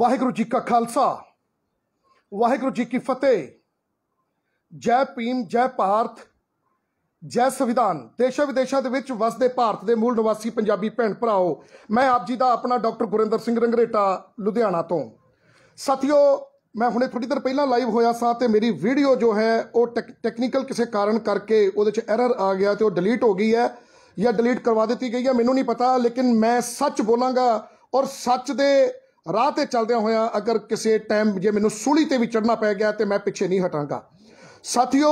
ਵਾਹਿਗੁਰੂ ਜੀ ਕਾ ਖਾਲਸਾ ਵਾਹਿਗੁਰੂ ਜੀ ਕੀ ਫਤਿਹ ਜੈ ਭੀਮ ਜੈ ਭਾਰਤ ਜੈ ਸੰਵਿਧਾਨ ਦੇਸ਼ਾਂ ਵਿਦੇਸ਼ਾਂ ਦੇ ਵਿੱਚ ਵਸਦੇ ਭਾਰਤ ਦੇ ਮੂਲ ਨਿਵਾਸੀ ਪੰਜਾਬੀ ਭੈਣ ਭਰਾਓ ਮੈਂ ਆਪ ਜੀ ਦਾ ਆਪਣਾ ਡਾਕਟਰ ਗੁਰਿੰਦਰ ਸਿੰਘ ਰੰਗਰੇਟਾ ਲੁਧਿਆਣਾ ਤੋਂ ਸਾਥੀਓ ਮੈਂ ਹੁਣੇ ਥੋੜੀ ਦਰ ਪਹਿਲਾਂ ਲਾਈਵ ਹੋਇਆ ਸਾਂ ਤੇ ਮੇਰੀ ਵੀਡੀਓ ਜੋ ਹੈ ਉਹ ਟੈਕਨੀਕਲ ਕਿਸੇ ਕਾਰਨ ਕਰਕੇ ਉਹਦੇ 'ਚ ਐਰਰ ਆ ਗਿਆ ਤੇ ਉਹ ਡਿਲੀਟ ਹੋ ਗਈ ਹੈ ਜਾਂ ਡਿਲੀਟ ਕਰਵਾ ਦਿੱਤੀ ਗਈ ਹੈ ਮੈਨੂੰ ਨਹੀਂ ਪਤਾ ਲੇਕਿਨ ਮੈਂ ਸੱਚ ਬੋਲਾਂਗਾ ਔਰ ਸੱਚ ਦੇ ਰਾਹ ਤੇ ਚੱਲਦਿਆਂ ਹੋਇਆਂ ਅਗਰ ਕਿਸੇ ਟਾਈਮ ਜੇ ਮੈਨੂੰ ਸੂਲੀ ਤੇ ਵੀ ਚੜਨਾ ਪੈ ਗਿਆ ਤੇ ਮੈਂ ਪਿੱਛੇ ਨਹੀਂ ਹਟਾਂਗਾ ਸਾਥੀਓ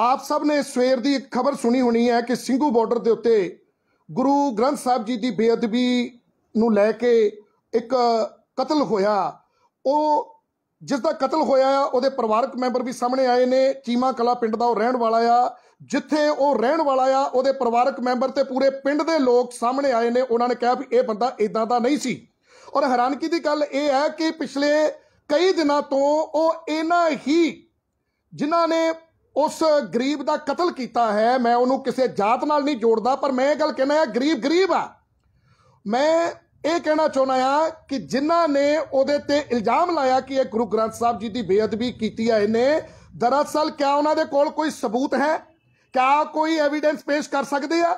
ਆਪ ਸਭ ਨੇ ਸਵੇਰ ਦੀ ਇੱਕ ਖਬਰ ਸੁਣੀ ਹੋਣੀ ਹੈ ਕਿ ਸਿੰਘੂ ਬਾਰਡਰ ਦੇ ਉੱਤੇ ਗੁਰੂ ਗ੍ਰੰਥ ਸਾਹਿਬ ਜੀ ਦੀ ਬੇਅਦਬੀ ਨੂੰ ਲੈ ਕੇ ਇੱਕ ਕਤਲ ਹੋਇਆ ਉਹ ਜਿਸ ਦਾ ਕਤਲ ਹੋਇਆ ਆ ਉਹਦੇ ਪਰਿਵਾਰਕ ਮੈਂਬਰ ਵੀ ਸਾਹਮਣੇ ਆਏ ਨੇ ਚੀਮਾ ਕਲਾ ਪਿੰਡ ਦਾ ਉਹ ਰਹਿਣ ਵਾਲਾ ਆ ਜਿੱਥੇ ਉਹ ਰਹਿਣ ਵਾਲਾ ਆ ਉਹਦੇ ਪਰਿਵਾਰਕ ਮੈਂਬਰ ਤੇ ਪੂਰੇ ਪਿੰਡ ਦੇ ਲੋਕ ਸਾਹਮਣੇ ਆਏ ਨੇ ਉਹਨਾਂ ਨੇ ਕਿਹਾ ਵੀ ਇਹ ਬੰਦਾ ਇਦਾਂ ਦਾ ਨਹੀਂ ਸੀ ਔਰ ਹੈਰਾਨਗੀ ਦੀ ਗੱਲ ਇਹ ਹੈ ਕਿ ਪਿਛਲੇ ਕਈ ਦਿਨਾਂ ਤੋਂ ਉਹ ਇਹਨਾਂ ਹੀ ਜਿਨ੍ਹਾਂ ਨੇ ਉਸ ਗਰੀਬ ਦਾ ਕਤਲ ਕੀਤਾ ਹੈ ਮੈਂ ਉਹਨੂੰ ਕਿਸੇ ਜਾਤ ਨਾਲ ਨਹੀਂ ਜੋੜਦਾ ਪਰ ਮੈਂ ਇਹ ਗੱਲ ਕਹਿਣਾ ਹੈ ਗਰੀਬ ਗਰੀਬ ਆ ਮੈਂ ਇਹ ਕਹਿਣਾ ਚਾਹੁੰਦਾ ਆ ਕਿ ਜਿਨ੍ਹਾਂ ਨੇ ਉਹਦੇ ਤੇ ਇਲਜ਼ਾਮ ਲਾਇਆ ਕਿ ਇਹ ਗੁਰੂ ਗ੍ਰੰਥ ਸਾਹਿਬ ਜੀ ਦੀ ਬੇਅਦਬੀ ਕੀਤੀ ਹੈ ਇਹਨੇ ਦਰਅਸਲ ਕਿਆ ਉਹਨਾਂ ਦੇ ਕੋਲ ਕੋਈ ਸਬੂਤ ਹੈ ਕਿਆ ਕੋਈ ਐਵੀਡੈਂਸ ਪੇਸ਼ ਕਰ ਸਕਦੇ ਆ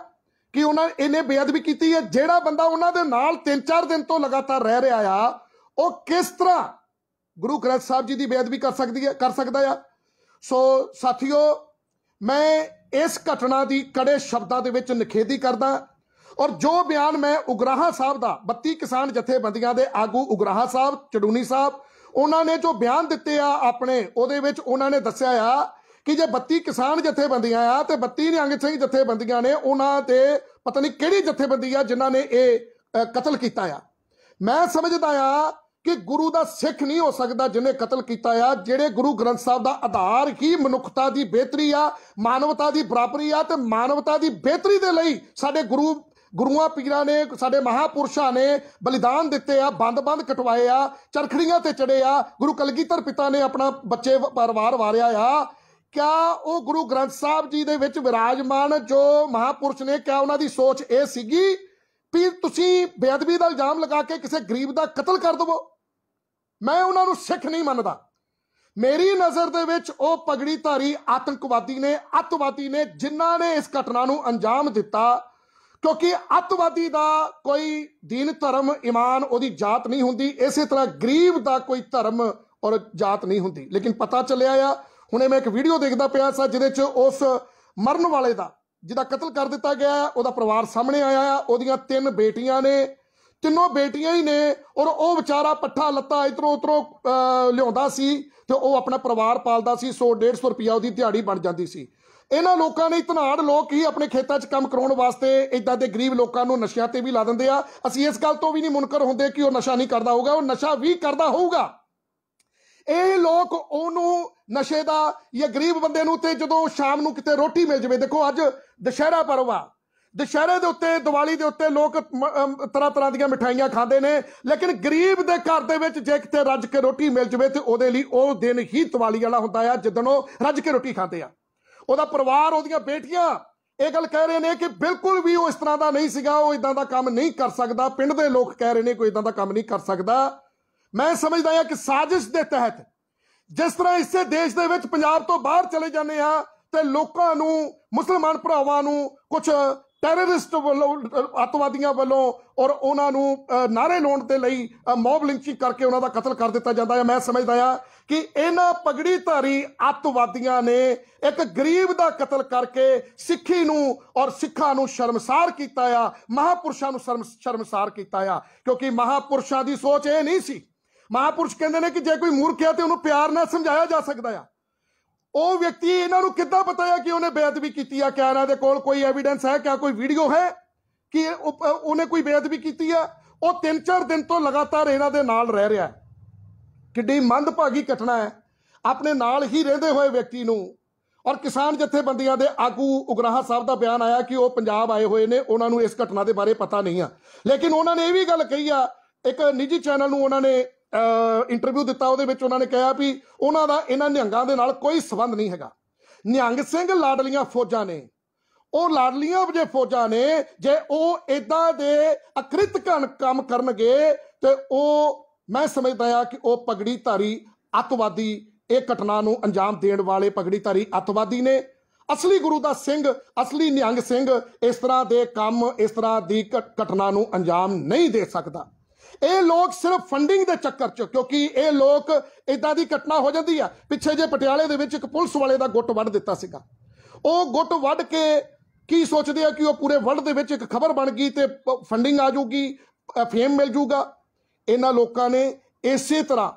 ਕਿ ਉਹਨਾਂ ਇਹਨੇ ਬੇਅਦਬੀ ਕੀਤੀ ਹੈ ਜਿਹੜਾ ਬੰਦਾ ਉਹਨਾਂ ਦੇ ਨਾਲ 3-4 ਦਿਨ ਤੋਂ ਲਗਾਤਾਰ ਰਹਿ ਰਿਹਾ ਆ ਉਹ ਕਿਸ ਤਰ੍ਹਾਂ ਗੁਰੂ ਗ੍ਰੰਥ ਸਾਹਿਬ ਜੀ ਦੀ ਬੇਅਦਬੀ ਕਰ ਸਕਦੀ ਹੈ ਕਰ ਸਕਦਾ ਆ ਸੋ ਸਾਥੀਓ ਮੈਂ ਇਸ ਘਟਨਾ ਦੀ ਕੜੇ ਸ਼ਬਦਾਂ ਦੇ ਵਿੱਚ ਨਿਖੇਧੀ ਕਰਦਾ ਔਰ ਜੋ ਬਿਆਨ ਮੈਂ ਉਗਰਾਹਾ ਸਾਹਿਬ ਦਾ 32 ਕਿਸਾਨ ਜਥੇਬੰਦੀਆਂ ਦੇ ਆਗੂ ਉਗਰਾਹਾ ਸਾਹਿਬ ਚੜੂਨੀ ਸਾਹਿਬ ਉਹਨਾਂ ਨੇ ਜੋ ਬਿਆਨ ਦਿੱਤੇ ਆ ਆਪਣੇ ਉਹਦੇ ਵਿੱਚ ਉਹਨਾਂ ਨੇ ਦੱਸਿਆ ਆ ਕਿ ਜੇ 32 ਕਿਸਾਨ ਜਥੇਬੰਦੀਆਂ ਆ ਤੇ 32 ਨਿਹੰਗ ਸਿੰਘ ਜਥੇਬੰਦੀਆਂ ਨੇ ਉਹਨਾਂ ਤੇ ਪਤਾ ਨਹੀਂ ਕਿਹੜੀ ਜਥੇਬੰਦੀ ਆ ਜਿਨ੍ਹਾਂ ਨੇ ਇਹ ਕਤਲ ਕੀਤਾ ਆ ਮੈਂ ਸਮਝਦਾ ਆ ਕਿ ਗੁਰੂ ਦਾ ਸਿੱਖ ਨਹੀਂ ਹੋ ਸਕਦਾ ਜਿਨੇ ਕਤਲ ਕੀਤਾ ਆ ਜਿਹੜੇ ਗੁਰੂ ਗ੍ਰੰਥ ਸਾਹਿਬ ਦਾ ਆਧਾਰ ਹੀ ਮਨੁੱਖਤਾ ਦੀ ਬਿਹਤਰੀ ਆ ਮਾਨਵਤਾ ਦੀ ਬਰਾਬਰੀ ਆ ਤੇ ਮਾਨਵਤਾ ਦੀ ਬਿਹਤਰੀ ਦੇ ਲਈ ਸਾਡੇ ਗੁਰੂ ਗੁਰੂਆਂ ਪੀਰਾਂ ਨੇ ਸਾਡੇ ਮਹਾਪੁਰਸ਼ਾਂ ਨੇ ਬਲੀਦਾਨ ਦਿੱਤੇ ਆ ਬੰਦ-ਬੰਦ ਕਟਵਾਏ ਆ ਚਰਖੜੀਆਂ ਤੇ ਚੜੇ ਆ ਗੁਰੂ ਕਲਗੀਧਰ ਪਿਤਾ ਨੇ ਆਪਣਾ ਬੱਚੇ ਪਰਿਵਾਰ ਵਾਰਿਆ ਆ ਕਿਆ ਉਹ ਗੁਰੂ ਗ੍ਰੰਥ ਸਾਹਿਬ ਜੀ ਦੇ ਵਿੱਚ ਵਿਰਾਜਮਾਨ ਜੋ ਮਹਾਪੁਰਸ਼ ਨੇ ਕਿਆ ਉਹਨਾਂ ਦੀ ਸੋਚ ਇਹ ਸੀਗੀ ਵੀ ਤੁਸੀਂ ਬੇਅਦਬੀ ਦਾ ਇਲਜ਼ਾਮ ਲਗਾ ਕੇ ਕਿਸੇ ਗਰੀਬ ਦਾ ਕਤਲ ਕਰ ਦਵੋ ਮੈਂ ਉਹਨਾਂ ਨੂੰ ਸਿੱਖ ਨਹੀਂ ਮੰਨਦਾ ਮੇਰੀ ਨਜ਼ਰ ਦੇ ਵਿੱਚ ਉਹ ਪਗੜੀ ਧਾਰੀ ਆਤੰਕਵਾਦੀ ਨੇ ਅਤਵਾਦੀ ਨੇ ਜਿਨ੍ਹਾਂ ਨੇ ਇਸ ਘਟਨਾ ਨੂੰ ਅੰਜਾਮ ਦਿੱਤਾ ਕਿਉਂਕਿ ਅਤਵਾਦੀ ਦਾ ਕੋਈ دین ਧਰਮ ਇਮਾਨ ਉਹਦੀ ਜਾਤ ਨਹੀਂ ਹੁੰਦੀ ਇਸੇ ਤਰ੍ਹਾਂ ਗਰੀਬ ਦਾ ਕੋਈ ਧਰਮ ਔਰ ਜਾਤ ਨਹੀਂ ਹੁੰਦੀ ਲੇਕਿਨ ਪਤਾ ਚੱਲਿਆ ਆ ਹੁਣੇ ਮੈਂ ਇੱਕ ਵੀਡੀਓ ਦੇਖਦਾ ਪਿਆ ਸਾ ਜਿਹਦੇ 'ਚ ਉਸ ਮਰਨ ਵਾਲੇ ਦਾ ਜਿਹਦਾ ਕਤਲ ਕਰ ਦਿੱਤਾ ਗਿਆ ਉਹਦਾ ਪਰਿਵਾਰ ਸਾਹਮਣੇ ਆਇਆ ਆ ਉਹਦੀਆਂ ਤਿੰਨ ਬੇਟੀਆਂ ਨੇ ਤਿੰਨੋਂ ਬੇਟੀਆਂ ਹੀ ਨੇ ਔਰ ਉਹ ਵਿਚਾਰਾ ਪੱਠਾ ਲੱਤਾ ਇਤਰੋ ਉਤਰੋ ਲਿਆਉਂਦਾ ਸੀ ਤੇ ਉਹ ਆਪਣਾ ਪਰਿਵਾਰ ਪਾਲਦਾ ਸੀ 100 150 ਰੁਪਿਆ ਉਹਦੀ ਦਿਹਾੜੀ ਬਣ ਜਾਂਦੀ ਸੀ ਇਹਨਾਂ ਲੋਕਾਂ ਨੇ ਧਨਾੜ ਲੋਕ ਹੀ ਆਪਣੇ ਖੇਤਾਂ 'ਚ ਕੰਮ ਕਰਾਉਣ ਵਾਸਤੇ ਇਦਾਂ ਦੇ ਗਰੀਬ ਲੋਕਾਂ ਨੂੰ ਨਸ਼ਿਆਂ ਤੇ ਵੀ ਲਾ ਦਿੰਦੇ ਆ ਅਸੀਂ ਇਸ ਗੱਲ ਤੋਂ ਵੀ ਨਹੀਂ ਮੁਨਕਰ ਹੁੰਦੇ ਕਿ ਉਹ ਨਸ਼ਾ ਨਹੀਂ ਕਰਦਾ ਹੋਊਗਾ ਉਹ ਨਸ਼ਾ ਵੀ ਕਰਦਾ ਹੋਊਗਾ ਇਹ ਲੋਕ ਉਹਨੂੰ ਨਸ਼ੇ ਦਾ ਜਾਂ ਗਰੀਬ ਬੰਦੇ ਨੂੰ ਤੇ ਜਦੋਂ ਸ਼ਾਮ ਨੂੰ ਕਿਤੇ ਰੋਟੀ ਮਿਲ ਜਵੇ ਦੇਖੋ ਅੱਜ ਦੁਸ਼ਹਿਰਾ ਪਰਵ ਆ ਦੁਸ਼ਹਿਰੇ ਦੇ ਉੱਤੇ ਦੀਵਾਲੀ ਦੇ ਉੱਤੇ ਲੋਕ ਤਰ੍ਹਾਂ ਤਰ੍ਹਾਂ ਦੀਆਂ ਮਠਾਈਆਂ ਖਾਂਦੇ ਨੇ ਲੇਕਿਨ ਗਰੀਬ ਦੇ ਘਰ ਦੇ ਵਿੱਚ ਜੇ ਕਿਤੇ ਰੱਜ ਕੇ ਰੋਟੀ ਮਿਲ ਜਵੇ ਤੇ ਉਹਦੇ ਲਈ ਉਹ ਦਿਨ ਹੀ ਦੀਵਾਲੀ ਵਾਲਾ ਹੁੰਦਾ ਆ ਜਦੋਂ ਉਹ ਰੱਜ ਕੇ ਰੋਟੀ ਖਾਂਦੇ ਆ ਉਹਦਾ ਪਰਿਵਾਰ ਉਹਦੀਆਂ ਬੇਟੀਆਂ ਇਹ ਗੱਲ ਕਹਿ ਰਹੇ ਨੇ ਕਿ ਬਿਲਕੁਲ ਵੀ ਉਹ ਇਸ ਤਰ੍ਹਾਂ ਦਾ ਨਹੀਂ ਸੀਗਾ ਉਹ ਇਦਾਂ ਦਾ ਕੰਮ ਨਹੀਂ ਕਰ ਸਕਦਾ ਪਿੰਡ ਦੇ ਲੋਕ ਕਹਿ ਰਹੇ ਨੇ ਕੋਈ ਇਦਾਂ ਦਾ ਕੰਮ ਨਹੀਂ ਕਰ ਸਕਦਾ ਮੈਂ ਸਮਝਦਾ ਹਾਂ ਕਿ ਸਾਜ਼ਿਸ਼ ਦੇ ਤਹਿਤ ਜਿਸ ਤਰ੍ਹਾਂ ਇਸੇ ਦੇਸ਼ ਦੇ ਵਿੱਚ ਪੰਜਾਬ ਤੋਂ ਬਾਹਰ ਚਲੇ ਜਾਂਦੇ ਆ ਤੇ ਲੋਕਾਂ ਨੂੰ ਮੁਸਲਮਾਨ ਭਰਾਵਾਂ ਨੂੰ ਕੁਝ ਟੈਰਰਿਸਟ ਵੱਲੋਂ ਅਤਵਾਦੀਆਂ ਵੱਲੋਂ ਔਰ ਉਹਨਾਂ ਨੂੰ ਨਾਰੇ ਲਾਉਣ ਦੇ ਲਈ ਮੌਬ ਲਿੰਚਿੰਗ ਕਰਕੇ ਉਹਨਾਂ ਦਾ ਕਤਲ ਕਰ ਦਿੱਤਾ ਜਾਂਦਾ ਹੈ ਮੈਂ ਸਮਝਦਾ ਹਾਂ ਕਿ ਇਹਨਾਂ ਪਗੜੀ ਧਾਰੀ ਅਤਵਾਦੀਆਂ ਨੇ ਇੱਕ ਗਰੀਬ ਦਾ ਕਤਲ ਕਰਕੇ ਸਿੱਖੀ ਨੂੰ ਔਰ ਸਿੱਖਾਂ ਨੂੰ ਸ਼ਰਮਸਾਰ ਕੀਤਾ ਆ ਮਹਾਪੁਰਸ਼ਾਂ ਨੂੰ ਸ਼ਰਮਸਾਰ ਕੀਤਾ ਆ ਕਿਉਂਕਿ ਮਹਾਪੁਰਸ਼ਾਂ ਦੀ ਸੋਚ ਇਹ ਨਹੀਂ ਸੀ ਮਹਾਪੁਰਸ਼ ਕਹਿੰਦੇ ਨੇ ਕਿ ਜੇ ਕੋਈ ਮੂਰਖ ਹੈ ਤੇ ਉਹਨੂੰ ਪਿਆਰ ਨਾਲ ਸਮਝਾਇਆ ਜਾ ਸਕਦਾ ਆ ਉਹ ਵਿਅਕਤੀ ਇਹਨਾਂ ਨੂੰ ਕਿੱਦਾਂ ਪਤਾ ਹੈ ਕਿ ਉਹਨੇ ਬੇਅਦਬੀ ਕੀਤੀ ਆ ਕਿਆ ਨਾ ਦੇ ਕੋਲ ਕੋਈ ਐਵੀਡੈਂਸ ਹੈ ਕਿ ਕੋਈ ਵੀਡੀਓ ਹੈ ਕਿ ਉਹਨੇ ਕੋਈ ਬੇਅਦਬੀ ਕੀਤੀ ਆ ਉਹ 3-4 ਦਿਨ ਤੋਂ ਲਗਾਤਾਰ ਇਹਨਾਂ ਦੇ ਨਾਲ ਰਹਿ ਰਿਹਾ ਹੈ ਕਿੱਡੀ ਮੰਦਭਾਗੀ ਘਟਨਾ ਹੈ ਆਪਣੇ ਨਾਲ ਹੀ ਰਹਿੰਦੇ ਹੋਏ ਵਿਅਕਤੀ ਨੂੰ ਔਰ ਕਿਸਾਨ ਜਥੇਬੰਦੀਆਂ ਦੇ ਆਗੂ ਉਗਰਾਹਾ ਸਾਹਿਬ ਦਾ ਬਿਆਨ ਆਇਆ ਕਿ ਉਹ ਪੰਜਾਬ ਆਏ ਹੋਏ ਨੇ ਉਹਨਾਂ ਨੂੰ ਇਸ ਘਟਨਾ ਦੇ ਬਾਰੇ ਪਤਾ ਨਹੀਂ ਆ ਲੇਕਿਨ ਉਹਨਾਂ ਨੇ ਇਹ ਵੀ ਗੱਲ ਕਹੀ ਆ ਇੱਕ ਨਿੱਜੀ ਚੈਨਲ ਨੂੰ ਉਹਨਾਂ ਨੇ ਇੰਟਰਵਿਊ ਦਿੱਤਾ ਉਹਦੇ ਵਿੱਚ ਉਹਨਾਂ ਨੇ ਕਿਹਾ ਵੀ ਉਹਨਾਂ ਦਾ ਇਹਨਾਂ ਨਿਹੰਗਾਂ ਦੇ ਨਾਲ ਕੋਈ ਸਬੰਧ ਨਹੀਂ ਹੈਗਾ ਨਿਹੰਗ ਸਿੰਘ ਲਾਡਲੀਆਂ ਫੌਜਾਂ ਨੇ ਉਹ ਲਾਡਲੀਆਂ ਵਜੇ ਫੌਜਾਂ ਨੇ ਜੇ ਉਹ ਇਦਾਂ ਦੇ ਅਕ੍ਰਿਤ ਕੰਮ ਕਰਨਗੇ ਤੇ ਉਹ ਮੈਂ ਸਮਝਦਾ ਆ ਕਿ ਉਹ ਪਗੜੀ ਧਾਰੀ ਅਤਵਾਦੀ ਇਹ ਘਟਨਾ ਨੂੰ ਅੰਜਾਮ ਦੇਣ ਵਾਲੇ ਪਗੜੀ ਧਾਰੀ ਅਤਵਾਦੀ ਨੇ ਅਸਲੀ ਗੁਰੂ ਦਾ ਸਿੰਘ ਅਸਲੀ ਨਿਹੰਗ ਸਿੰਘ ਇਸ ਤਰ੍ਹਾਂ ਦੇ ਕੰਮ ਇਸ ਤਰ੍ਹਾਂ ਦੀ ਘਟਨਾ ਨੂੰ ਅੰਜਾਮ ਨਹੀਂ ਦੇ ਸਕਦਾ ਇਹ ਲੋਕ ਸਿਰਫ ਫੰਡਿੰਗ ਦੇ ਚੱਕਰ 'ਚ ਕਿਉਂਕਿ ਇਹ ਲੋਕ ਇਦਾਂ ਦੀ ਘਟਨਾ ਹੋ ਜਾਂਦੀ ਆ ਪਿੱਛੇ ਜੇ ਪਟਿਆਲੇ ਦੇ ਵਿੱਚ ਇੱਕ ਪੁਲਿਸ ਵਾਲੇ ਦਾ ਗੁੱਟ ਵੱਢ ਦਿੱਤਾ ਸੀਗਾ ਉਹ ਗੁੱਟ ਵੱਢ ਕੇ ਕੀ ਸੋਚਦੇ ਆ ਕਿ ਉਹ ਪੂਰੇ ਵਰਲਡ ਦੇ ਵਿੱਚ ਇੱਕ ਖਬਰ ਬਣ ਗਈ ਤੇ ਫੰਡਿੰਗ ਆ ਜਾਊਗੀ ਫੇਮ ਮਿਲ ਜਾਊਗਾ ਇਹਨਾਂ ਲੋਕਾਂ ਨੇ ਇਸੇ ਤਰ੍ਹਾਂ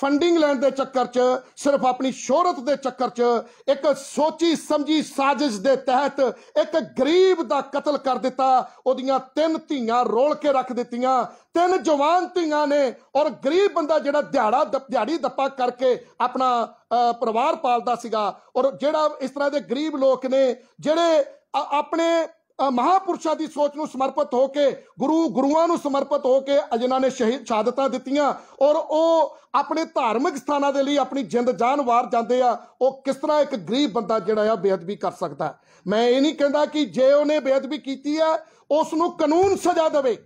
ਫੰਡਿੰਗ ਲੈਣ ਦੇ ਚੱਕਰ 'ਚ ਸਿਰਫ ਆਪਣੀ ਸ਼ੋਹਰਤ ਦੇ ਚੱਕਰ 'ਚ ਇੱਕ ਸੋਚੀ ਸਮਝੀ ਸਾਜ਼ਿਸ਼ ਦੇ ਤਹਿਤ ਇੱਕ ਗਰੀਬ ਦਾ ਕਤਲ ਕਰ ਦਿੱਤਾ ਉਹਦੀਆਂ ਤਿੰਨ ਧੀਆਂ ਰੋਲ ਕੇ ਰੱਖ ਦਿੱਤੀਆਂ ਤਿੰਨ ਜਵਾਨ ਧੀਆਂ ਨੇ ਔਰ ਗਰੀਬ ਬੰਦਾ ਜਿਹੜਾ ਦਿਹਾੜਾ ਦਿਹਾੜੀ ਦੱਪਾ ਕਰਕੇ ਆਪਣਾ ਪਰਿਵਾਰ ਪਾਲਦਾ ਸੀਗਾ ਔਰ ਜਿਹੜਾ ਇਸ ਤਰ੍ਹਾਂ ਦੇ ਗਰੀਬ ਲੋਕ ਨੇ ਜਿਹੜੇ ਆਪਣੇ ਮਹਾਪੁਰਸ਼ਾਂ ਦੀ ਸੋਚ ਨੂੰ ਸਮਰਪਿਤ ਹੋ ਕੇ ਗੁਰੂ ਗੁਰੂਆਂ ਨੂੰ ਸਮਰਪਿਤ ਹੋ ਕੇ ਜਿਨ੍ਹਾਂ ਨੇ ਸ਼ਹੀਦ ਸ਼ਹਾਦਤਾਂ ਦਿੱਤੀਆਂ ਔਰ ਉਹ ਆਪਣੇ ਧਾਰਮਿਕ ਸਥਾਨਾਂ ਦੇ ਲਈ ਆਪਣੀ ਜਿੰਦ ਜਾਨ ਵਾਰ ਜਾਂਦੇ ਆ ਉਹ ਕਿਸ ਤਰ੍ਹਾਂ ਇੱਕ ਗਰੀਬ ਬੰਦਾ ਜਿਹੜਾ ਆ ਬੇਅਦਬੀ ਕਰ ਸਕਦਾ ਮੈਂ ਇਹ ਨਹੀਂ ਕਹਿੰਦਾ ਕਿ ਜੇ ਉਹਨੇ ਬੇਅਦਬੀ ਕੀਤੀ ਆ ਉਸ ਨੂੰ ਕਾਨੂੰਨ ਸਜ਼ਾ ਦੇਵੇ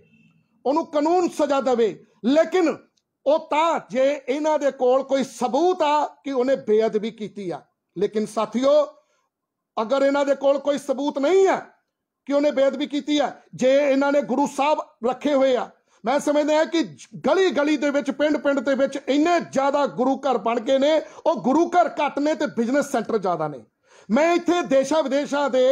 ਉਹਨੂੰ ਕਾਨੂੰਨ ਸਜ਼ਾ ਦੇਵੇ ਲੇਕਿਨ ਉਹ ਤਾਂ ਜੇ ਇਹਨਾਂ ਦੇ ਕੋਲ ਕੋਈ ਸਬੂਤ ਆ ਕਿ ਉਹਨੇ ਬੇਅਦਬੀ ਕੀਤੀ ਆ ਲੇਕਿਨ ਸਾਥੀਓ ਅਗਰ ਇਹਨਾਂ ਦੇ ਕੋਲ ਕੋਈ ਸਬੂਤ ਨਹੀਂ ਹੈ ਕਿ ਉਹਨੇ ਬੇਅਦਬੀ ਕੀਤੀ ਹੈ ਜੇ ਇਹਨਾਂ ਨੇ ਗੁਰੂ ਸਾਹਿਬ ਰੱਖੇ ਹੋਏ ਆ ਮੈਂ ਸਮਝਦਾ ਕਿ ਗਲੀ ਗਲੀ ਦੇ ਵਿੱਚ ਪਿੰਡ ਪਿੰਡ ਦੇ ਵਿੱਚ ਇੰਨੇ ਜ਼ਿਆਦਾ ਗੁਰੂ ਘਰ ਬਣ ਗਏ ਨੇ ਉਹ ਗੁਰੂ ਘਰ ਘੱਟ ਨੇ ਤੇ ਬਿਜ਼ਨਸ ਸੈਂਟਰ ਜ਼ਿਆਦਾ ਨੇ ਮੈਂ ਇੱਥੇ ਦੇਸ਼ਾ ਵਿਦੇਸ਼ਾਂ ਦੇ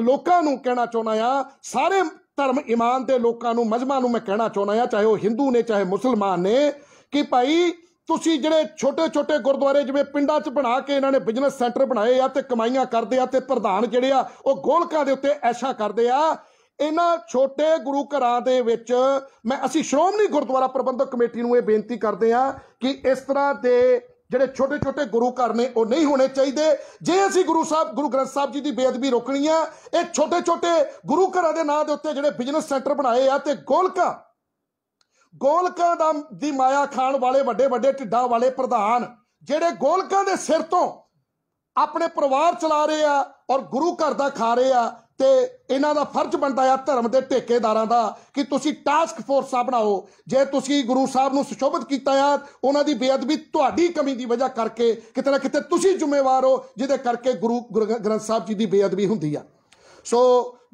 ਲੋਕਾਂ ਨੂੰ ਕਹਿਣਾ ਚਾਹੁੰਦਾ ਆ ਸਾਰੇ ਧਰਮ ਇਮਾਨ ਦੇ ਲੋਕਾਂ ਨੂੰ ਮਜਮਾ ਨੂੰ ਮੈਂ ਕਹਿਣਾ ਚਾਹੁੰਦਾ ਆ ਚਾਹੇ ਉਹ ਹਿੰਦੂ ਨੇ ਚਾਹੇ ਮੁਸਲਮਾਨ ਨੇ ਕਿ ਭਾਈ ਤੁਸੀਂ ਜਿਹੜੇ ਛੋਟੇ-ਛੋਟੇ ਗੁਰਦੁਆਰੇ ਜਿਵੇਂ ਪਿੰਡਾਂ 'ਚ ਬਣਾ ਕੇ ਇਹਨਾਂ ਨੇ ਬਿਜ਼ਨਸ ਸੈਂਟਰ ਬਣਾਏ ਆ ਤੇ ਕਮਾਈਆਂ ਕਰਦੇ ਆ ਤੇ ਪ੍ਰਧਾਨ ਜਿਹੜੇ ਆ ਉਹ ਗੋਲਕਾਂ ਦੇ ਉੱਤੇ ਐਸ਼ਾ ਕਰਦੇ ਆ ਇਹਨਾਂ ਛੋਟੇ ਗੁਰੂ ਘਰਾਂ ਦੇ ਵਿੱਚ ਮੈਂ ਅਸੀਂ ਸ਼੍ਰੋਮਣੀ ਗੁਰਦੁਆਰਾ ਪ੍ਰਬੰਧਕ ਕਮੇਟੀ ਨੂੰ ਇਹ ਬੇਨਤੀ ਕਰਦੇ ਆ ਕਿ ਇਸ ਤਰ੍ਹਾਂ ਦੇ ਜਿਹੜੇ ਛੋਟੇ ਛੋਟੇ ਗੁਰੂ ਘਰ ਨੇ ਉਹ ਨਹੀਂ ਹੋਣੇ ਚਾਹੀਦੇ ਜੇ ਅਸੀਂ ਗੁਰੂ ਸਾਹਿਬ ਗੁਰੂ ਗ੍ਰੰਥ ਸਾਹਿਬ ਜੀ ਦੀ ਬੇਅਦਬੀ ਰੋਕਣੀ ਆ ਇਹ ਛੋਟੇ ਛੋਟੇ ਗੁਰੂ ਘਰਾਂ ਦੇ ਨਾਂ ਦੇ ਉੱਤੇ ਜਿਹੜੇ ਬਿਜ਼ਨਸ ਸੈਂਟਰ ਬਣਾਏ ਆ ਤੇ ਗੋਲਕਾ ਗੋਲਕਾਂ ਦਾ ਦੀ ਮਾਇਆ ਖਾਣ ਵਾਲੇ ਵੱਡੇ ਵੱਡੇ ਢਿੱਡਾਂ ਵਾਲੇ ਪ੍ਰਧਾਨ ਜਿਹੜੇ ਗੋਲਕਾਂ ਦੇ ਸਿਰ ਤੋਂ ਆਪਣੇ ਪਰਿਵਾਰ ਚਲਾ ਰਹੇ ਆ ਔਰ ਗੁਰੂ ਘਰ ਦਾ ਖਾ ਰਹੇ ਆ ਤੇ ਇਹਨਾਂ ਦਾ ਫਰਜ਼ ਬਣਦਾ ਆ ਧਰਮ ਦੇ ਠੇਕੇਦਾਰਾਂ ਦਾ ਕਿ ਤੁਸੀਂ ਟਾਸਕ ਆ ਬਣਾਓ ਜੇ ਤੁਸੀਂ ਗੁਰੂ ਸਾਹਿਬ ਨੂੰ ਸੁਸ਼ੋਭਿਤ ਕੀਤਾ ਆ ਉਹਨਾਂ ਦੀ ਬੇਅਦਬੀ ਤੁਹਾਡੀ ਕਮੀ ਦੀ ਵਜ੍ਹਾ ਕਰਕੇ ਕਿਤੇ ਨਾ ਕਿਤੇ ਤੁਸੀਂ ਜ਼ਿੰਮੇਵਾਰ ਹੋ ਜਿਹਦੇ ਕਰਕੇ ਗੁਰੂ ਗ੍ਰੰਥ ਸਾਹਿਬ ਜੀ ਦੀ ਬੇਅਦਬੀ ਹੁੰਦੀ ਆ ਸੋ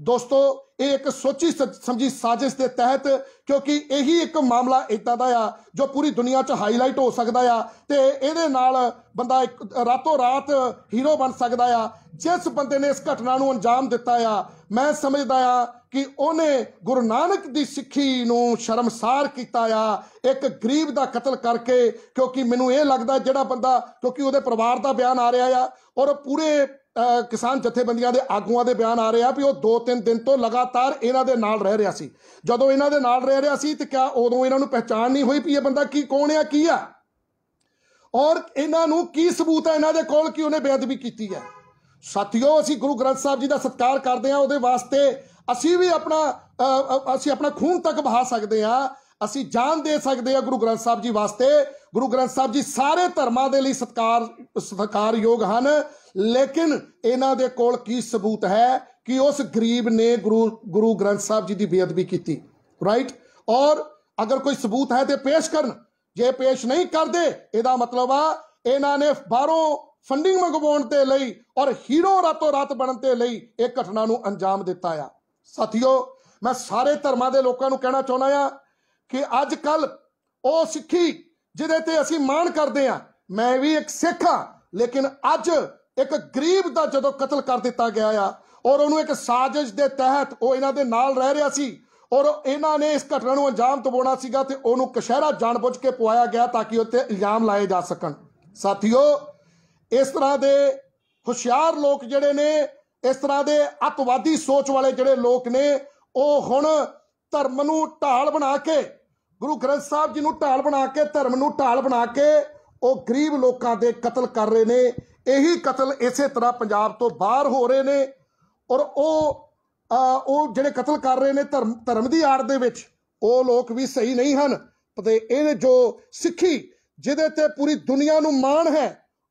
ਦੋਸਤੋ ਇਹ ਇੱਕ ਸੋਚੀ ਸਮਝੀ ਸਾਜ਼ਿਸ਼ ਦੇ ਤਹਿਤ ਕਿਉਂਕਿ ਇਹੀ ਇੱਕ ਮਾਮਲਾ ਇਦਾਂ ਦਾ ਆ ਜੋ ਪੂਰੀ ਦੁਨੀਆ 'ਚ ਹਾਈਲਾਈਟ ਹੋ ਸਕਦਾ ਆ ਤੇ ਇਹਦੇ ਨਾਲ ਬੰਦਾ ਇੱਕ ਰਾਤੋਂ ਰਾਤ ਹੀਰੋ ਬਣ ਸਕਦਾ ਆ ਜਿਸ ਬੰਦੇ ਨੇ ਇਸ ਘਟਨਾ ਨੂੰ ਅੰਜਾਮ ਦਿੱਤਾ ਆ ਮੈਂ ਸਮਝਦਾ ਆ ਕਿ ਉਹਨੇ ਗੁਰੂ ਨਾਨਕ ਦੀ ਸਿੱਖੀ ਨੂੰ ਸ਼ਰਮਸਾਰ ਕੀਤਾ ਆ ਇੱਕ ਗਰੀਬ ਦਾ ਕਤਲ ਕਰਕੇ ਕਿਉਂਕਿ ਮੈਨੂੰ ਇਹ ਲੱਗਦਾ ਜਿਹੜਾ ਬੰਦਾ ਕਿਉਂਕਿ ਉਹਦੇ ਪਰਿਵਾਰ ਦਾ ਬਿਆਨ ਆ ਰਿਹਾ ਆ ਔਰ ਪੂਰੇ ਕਿਸਾਨ ਜਥੇਬੰਦੀਆਂ ਦੇ ਆਗੂਆਂ ਦੇ ਬਿਆਨ ਆ ਰਹੇ ਆ ਵੀ ਉਹ 2-3 ਦਿਨ ਤੋਂ ਲਗਾਤਾਰ ਇਹਨਾਂ ਦੇ ਨਾਲ ਰਹਿ ਰਿਹਾ ਸੀ ਜਦੋਂ ਇਹਨਾਂ ਦੇ ਨਾਲ ਰਹਿ ਰਿਹਾ ਸੀ ਤੇ ਕਿਆ ਉਦੋਂ ਇਹਨਾਂ ਨੂੰ ਪਛਾਣ ਨਹੀਂ ਹੋਈ ਵੀ ਇਹ ਬੰਦਾ ਕੀ ਕੌਣ ਆ ਕੀ ਆ ਔਰ ਇਹਨਾਂ ਨੂੰ ਕੀ ਸਬੂਤ ਆ ਇਹਨਾਂ ਦੇ ਕੋਲ ਕਿ ਉਹਨੇ ਬੇਅਦਬੀ ਕੀਤੀ ਹੈ ਸਾਥੀਓ ਅਸੀਂ ਗੁਰੂ ਗ੍ਰੰਥ ਸਾਹਿਬ ਜੀ ਦਾ ਸਤਿਕਾਰ ਕਰਦੇ ਆ ਉਹਦੇ ਵਾਸਤੇ ਅਸੀਂ ਵੀ ਆਪਣਾ ਅਸੀਂ ਆਪਣਾ ਖੂਨ ਤੱਕ ਬਹਾ ਸਕਦੇ ਆ ਅਸੀਂ ਜਾਨ ਦੇ ਸਕਦੇ ਆ ਗੁਰੂ ਗ੍ਰੰਥ ਸਾਹਿਬ ਜੀ ਵਾਸਤੇ ਗੁਰੂ ਗ੍ਰੰਥ ਸਾਹਿਬ ਜੀ ਸਾਰੇ ਧਰਮਾਂ ਦੇ ਲਈ ਸਤਕਾਰ ਸਤਕਾਰਯੋਗ ਹਨ ਲੇਕਿਨ ਇਹਨਾਂ ਦੇ ਕੋਲ ਕੀ ਸਬੂਤ ਹੈ ਕਿ ਉਸ ਗਰੀਬ ਨੇ ਗੁਰੂ ਗੁਰੂ ਗ੍ਰੰਥ ਸਾਹਿਬ ਜੀ ਦੀ ਬੇਅਦਬੀ ਕੀਤੀ ਰਾਈਟ ਔਰ ਅਗਰ ਕੋਈ ਸਬੂਤ ਹੈ ਤੇ ਪੇਸ਼ ਕਰਨ ਜੇ ਪੇਸ਼ ਨਹੀਂ ਕਰਦੇ ਇਹਦਾ ਮਤਲਬ ਆ ਇਹਨਾਂ ਨੇ ਬਾਹਰੋਂ ਫੰਡਿੰਗ ਮੰਗਵਾਉਣ ਤੇ ਲਈ ਔਰ ਹੀਰੋ ਰਾਤੋਂ ਰਾਤ ਬਣਨ ਤੇ ਲਈ ਇਹ ਘਟਨਾ ਨੂੰ ਅੰਜਾਮ ਦਿੱਤਾ ਆ ਸਾਥੀਓ ਮੈਂ ਸਾਰੇ ਧਰਮਾਂ ਦੇ ਲੋਕਾਂ ਨੂੰ ਕਹਿਣਾ ਚਾਹੁੰਦਾ ਆ ਕਿ ਅੱਜ ਕੱਲ ਉਹ ਸਿੱਖੀ ਜਿਹਦੇ ਤੇ ਅਸੀਂ ਮਾਣ ਕਰਦੇ ਆ ਮੈਂ ਵੀ ਇੱਕ ਸਿੱਖ ਆ ਲੇਕਿਨ ਅੱਜ ਇੱਕ ਗਰੀਬ ਦਾ ਜਦੋਂ ਕਤਲ ਕਰ ਦਿੱਤਾ ਗਿਆ ਆ ਔਰ ਉਹਨੂੰ ਇੱਕ ਸਾਜ਼ਿਸ਼ ਦੇ ਤਹਿਤ ਉਹ ਇਹਨਾਂ ਦੇ ਨਾਲ ਰਹਿ ਰਿਹਾ ਸੀ ਔਰ ਇਹਨਾਂ ਨੇ ਇਸ ਘਟਨਾ ਨੂੰ ਅੰਜਾਮ ਤਬੋਣਾ ਸੀਗਾ ਤੇ ਉਹਨੂੰ ਕਸ਼ਹਿਰਾ ਜਾਣਬੁੱਝ ਕੇ ਪਵਾਇਆ ਗਿਆ ਤਾਂ ਕਿ ਉੱਤੇ ਇਲਜ਼ਾਮ ਲਾਏ ਜਾ ਸਕਣ ਸਾਥੀਓ ਇਸ ਤਰ੍ਹਾਂ ਦੇ ਹੁਸ਼ਿਆਰ ਲੋਕ ਜਿਹੜੇ ਨੇ ਇਸ ਤਰ੍ਹਾਂ ਦੇ ਅਤਵਾਦੀ ਸੋਚ ਵਾਲੇ ਜਿਹੜੇ ਲੋਕ ਨੇ ਉਹ ਹੁਣ ਧਰਮ ਨੂੰ ਢਾਲ ਬਣਾ ਕੇ ਗੁਰੂ ਗ੍ਰੰਥ ਸਾਹਿਬ ਜੀ ਨੂੰ ਢਾਲ ਬਣਾ ਕੇ ਧਰਮ ਨੂੰ ਢਾਲ ਬਣਾ ਕੇ ਉਹ ਗਰੀਬ ਲੋਕਾਂ ਦੇ ਕਤਲ ਕਰ ਰਹੇ ਨੇ ਇਹੀ ਕਤਲ ਇਸੇ ਤਰ੍ਹਾਂ ਪੰਜਾਬ ਤੋਂ ਬਾਹਰ ਹੋ ਰਹੇ ਨੇ ਔਰ ਉਹ ਉਹ ਜਿਹੜੇ ਕਤਲ ਕਰ ਰਹੇ ਨੇ ਧਰਮ ਧਰਮ ਦੀ ਆੜ ਦੇ ਵਿੱਚ ਉਹ ਲੋਕ ਵੀ ਸਹੀ ਨਹੀਂ ਹਨ ਤੇ ਇਹ ਜੋ ਸਿੱਖੀ ਜਿਹਦੇ ਤੇ ਪੂਰੀ ਦੁਨੀਆ ਨੂੰ ਮਾਣ ਹੈ